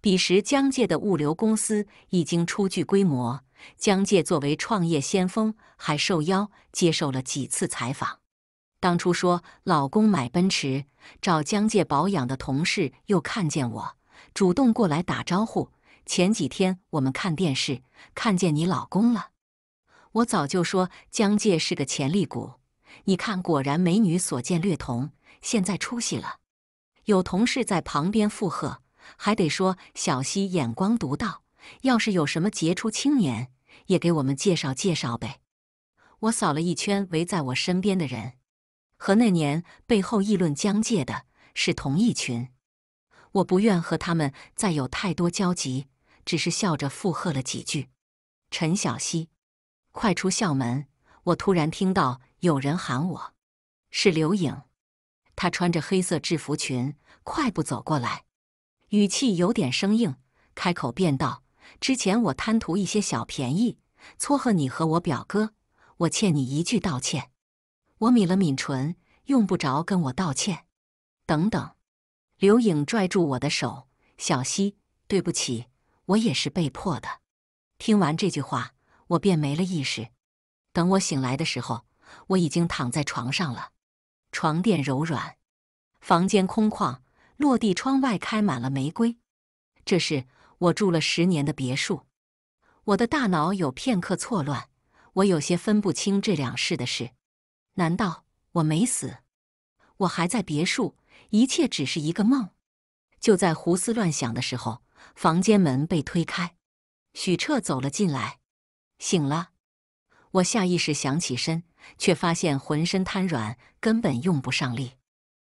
彼时江界的物流公司已经初具规模，江界作为创业先锋，还受邀接受了几次采访。当初说老公买奔驰，找江界保养的同事又看见我，主动过来打招呼。前几天我们看电视，看见你老公了。我早就说江界是个潜力股，你看果然美女所见略同，现在出息了。有同事在旁边附和，还得说小溪眼光独到。要是有什么杰出青年，也给我们介绍介绍呗。我扫了一圈围在我身边的人，和那年背后议论江界的，是同一群。我不愿和他们再有太多交集，只是笑着附和了几句。陈小溪。快出校门，我突然听到有人喊我，是刘颖。她穿着黑色制服裙，快步走过来，语气有点生硬，开口便道：“之前我贪图一些小便宜，撮合你和我表哥，我欠你一句道歉。”我抿了抿唇，用不着跟我道歉。等等，刘颖拽住我的手：“小溪，对不起，我也是被迫的。”听完这句话。我便没了意识。等我醒来的时候，我已经躺在床上了。床垫柔软，房间空旷，落地窗外开满了玫瑰。这是我住了十年的别墅。我的大脑有片刻错乱，我有些分不清这两世的事。难道我没死？我还在别墅，一切只是一个梦？就在胡思乱想的时候，房间门被推开，许彻走了进来。醒了，我下意识想起身，却发现浑身瘫软，根本用不上力。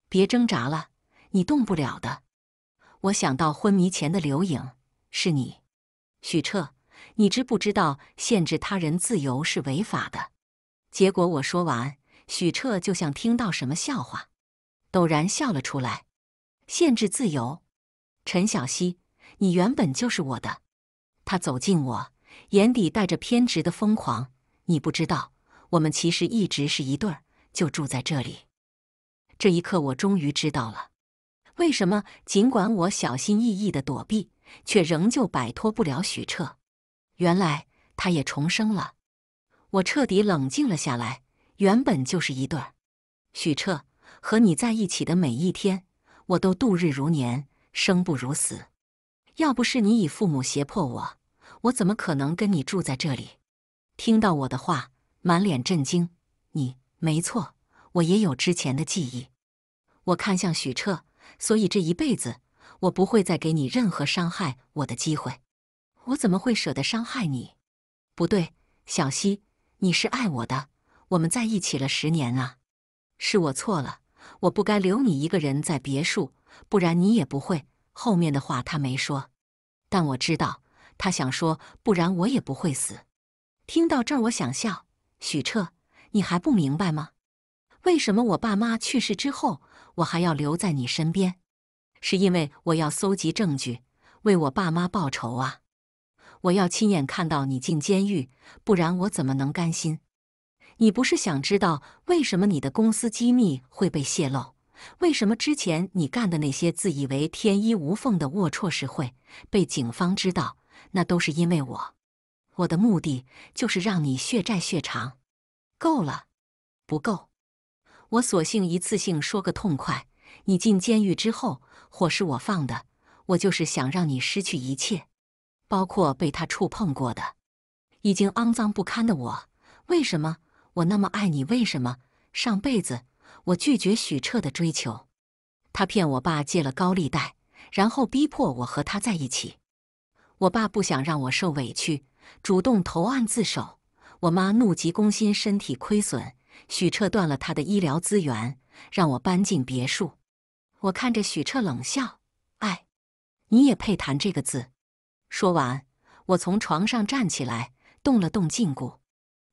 别挣扎了，你动不了的。我想到昏迷前的刘颖，是你，许彻，你知不知道限制他人自由是违法的？结果我说完，许彻就像听到什么笑话，陡然笑了出来。限制自由，陈小希，你原本就是我的。他走近我。眼底带着偏执的疯狂，你不知道，我们其实一直是一对儿，就住在这里。这一刻，我终于知道了，为什么尽管我小心翼翼的躲避，却仍旧摆脱不了许彻。原来他也重生了。我彻底冷静了下来。原本就是一对儿，许彻和你在一起的每一天，我都度日如年，生不如死。要不是你以父母胁迫我。我怎么可能跟你住在这里？听到我的话，满脸震惊。你没错，我也有之前的记忆。我看向许彻，所以这一辈子，我不会再给你任何伤害我的机会。我怎么会舍得伤害你？不对，小溪，你是爱我的，我们在一起了十年啊。是我错了，我不该留你一个人在别墅，不然你也不会。后面的话他没说，但我知道。他想说：“不然我也不会死。”听到这儿，我想笑。许彻，你还不明白吗？为什么我爸妈去世之后，我还要留在你身边？是因为我要搜集证据，为我爸妈报仇啊！我要亲眼看到你进监狱，不然我怎么能甘心？你不是想知道为什么你的公司机密会被泄露，为什么之前你干的那些自以为天衣无缝的龌龊事会被警方知道？那都是因为我，我的目的就是让你血债血偿。够了，不够，我索性一次性说个痛快。你进监狱之后，火是我放的。我就是想让你失去一切，包括被他触碰过的、已经肮脏不堪的我。为什么我那么爱你？为什么上辈子我拒绝许彻的追求？他骗我爸借了高利贷，然后逼迫我和他在一起。我爸不想让我受委屈，主动投案自首。我妈怒急攻心，身体亏损，许彻断了他的医疗资源，让我搬进别墅。我看着许彻冷笑：“哎，你也配谈这个字？”说完，我从床上站起来，动了动筋骨。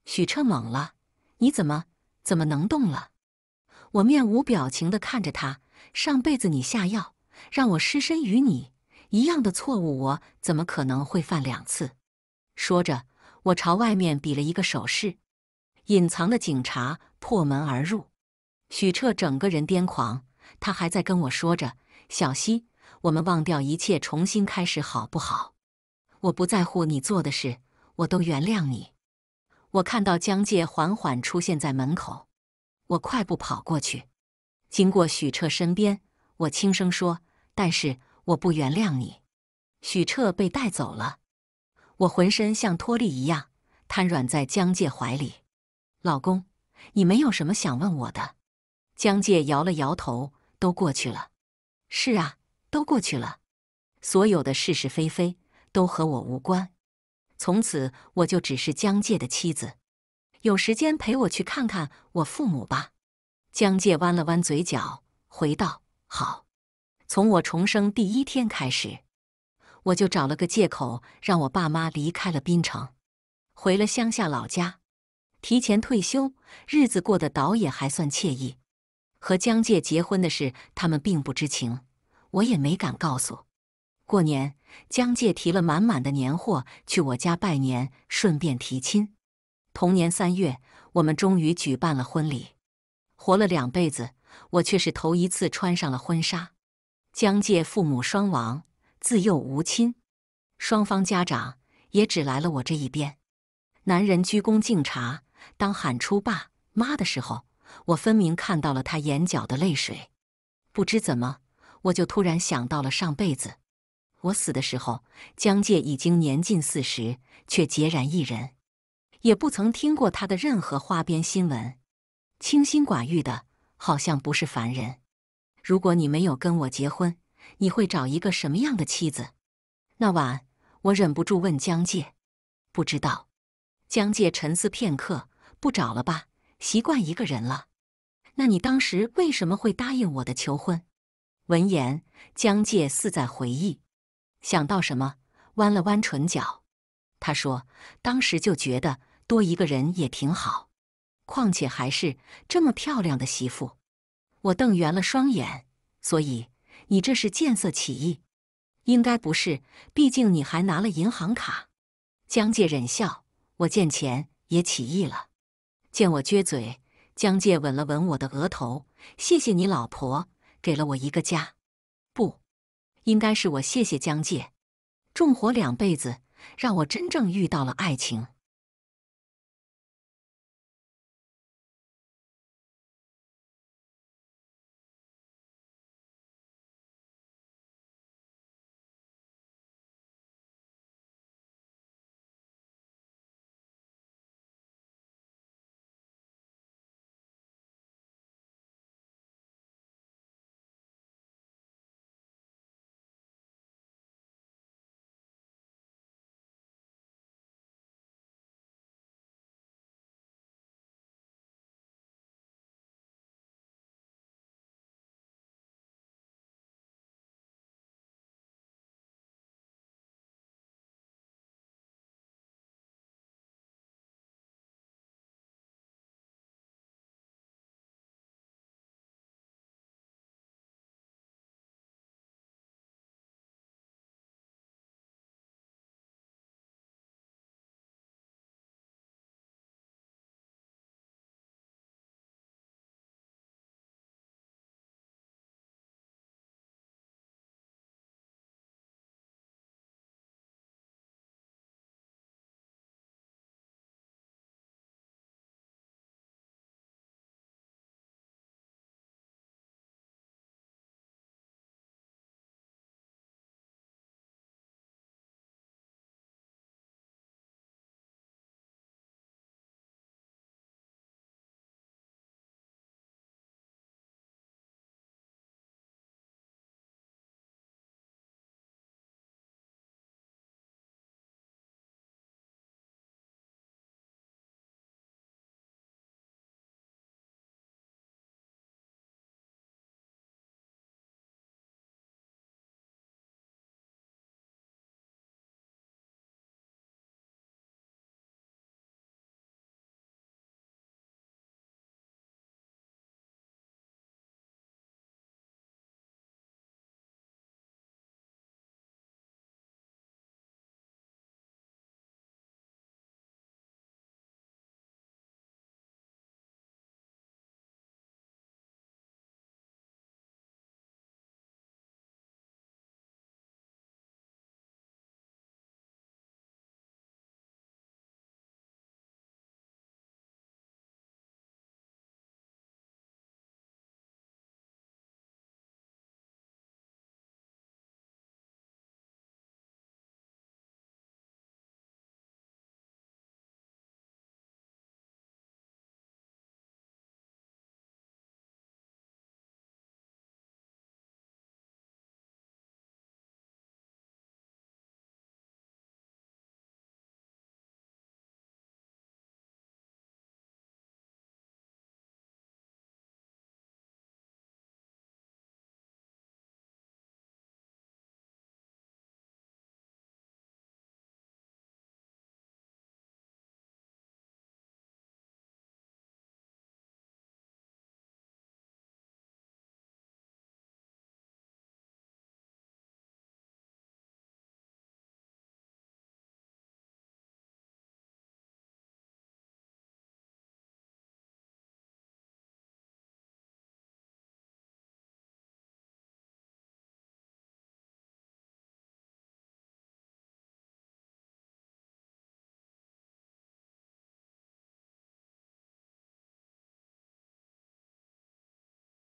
许彻懵了：“你怎么怎么能动了？”我面无表情的看着他：“上辈子你下药，让我失身于你。”一样的错误，我怎么可能会犯两次？说着，我朝外面比了一个手势。隐藏的警察破门而入，许彻整个人癫狂，他还在跟我说着：“小希，我们忘掉一切，重新开始，好不好？”我不在乎你做的事，我都原谅你。我看到江界缓缓出现在门口，我快步跑过去，经过许彻身边，我轻声说：“但是。”我不原谅你，许彻被带走了，我浑身像脱力一样瘫软在江界怀里。老公，你没有什么想问我的？江界摇了摇头，都过去了。是啊，都过去了，所有的是是非非都和我无关。从此，我就只是江界的妻子。有时间陪我去看看我父母吧。江界弯了弯嘴角，回道：“好。”从我重生第一天开始，我就找了个借口，让我爸妈离开了槟城，回了乡下老家，提前退休，日子过得倒也还算惬意。和江介结婚的事，他们并不知情，我也没敢告诉。过年，江介提了满满的年货去我家拜年，顺便提亲。同年三月，我们终于举办了婚礼。活了两辈子，我却是头一次穿上了婚纱。江介父母双亡，自幼无亲，双方家长也只来了我这一边。男人鞠躬敬茶，当喊出“爸、妈”的时候，我分明看到了他眼角的泪水。不知怎么，我就突然想到了上辈子，我死的时候，江介已经年近四十，却孑然一人，也不曾听过他的任何花边新闻，清心寡欲的，好像不是凡人。如果你没有跟我结婚，你会找一个什么样的妻子？那晚，我忍不住问江介：“不知道。”江介沉思片刻，不找了吧，习惯一个人了。那你当时为什么会答应我的求婚？闻言，江介似在回忆，想到什么，弯了弯唇角。他说：“当时就觉得多一个人也挺好，况且还是这么漂亮的媳妇。”我瞪圆了双眼，所以你这是见色起意？应该不是，毕竟你还拿了银行卡。江介忍笑，我见钱也起意了。见我撅嘴，江介吻了吻我的额头，谢谢你老婆，给了我一个家。不，应该是我谢谢江介，重活两辈子，让我真正遇到了爱情。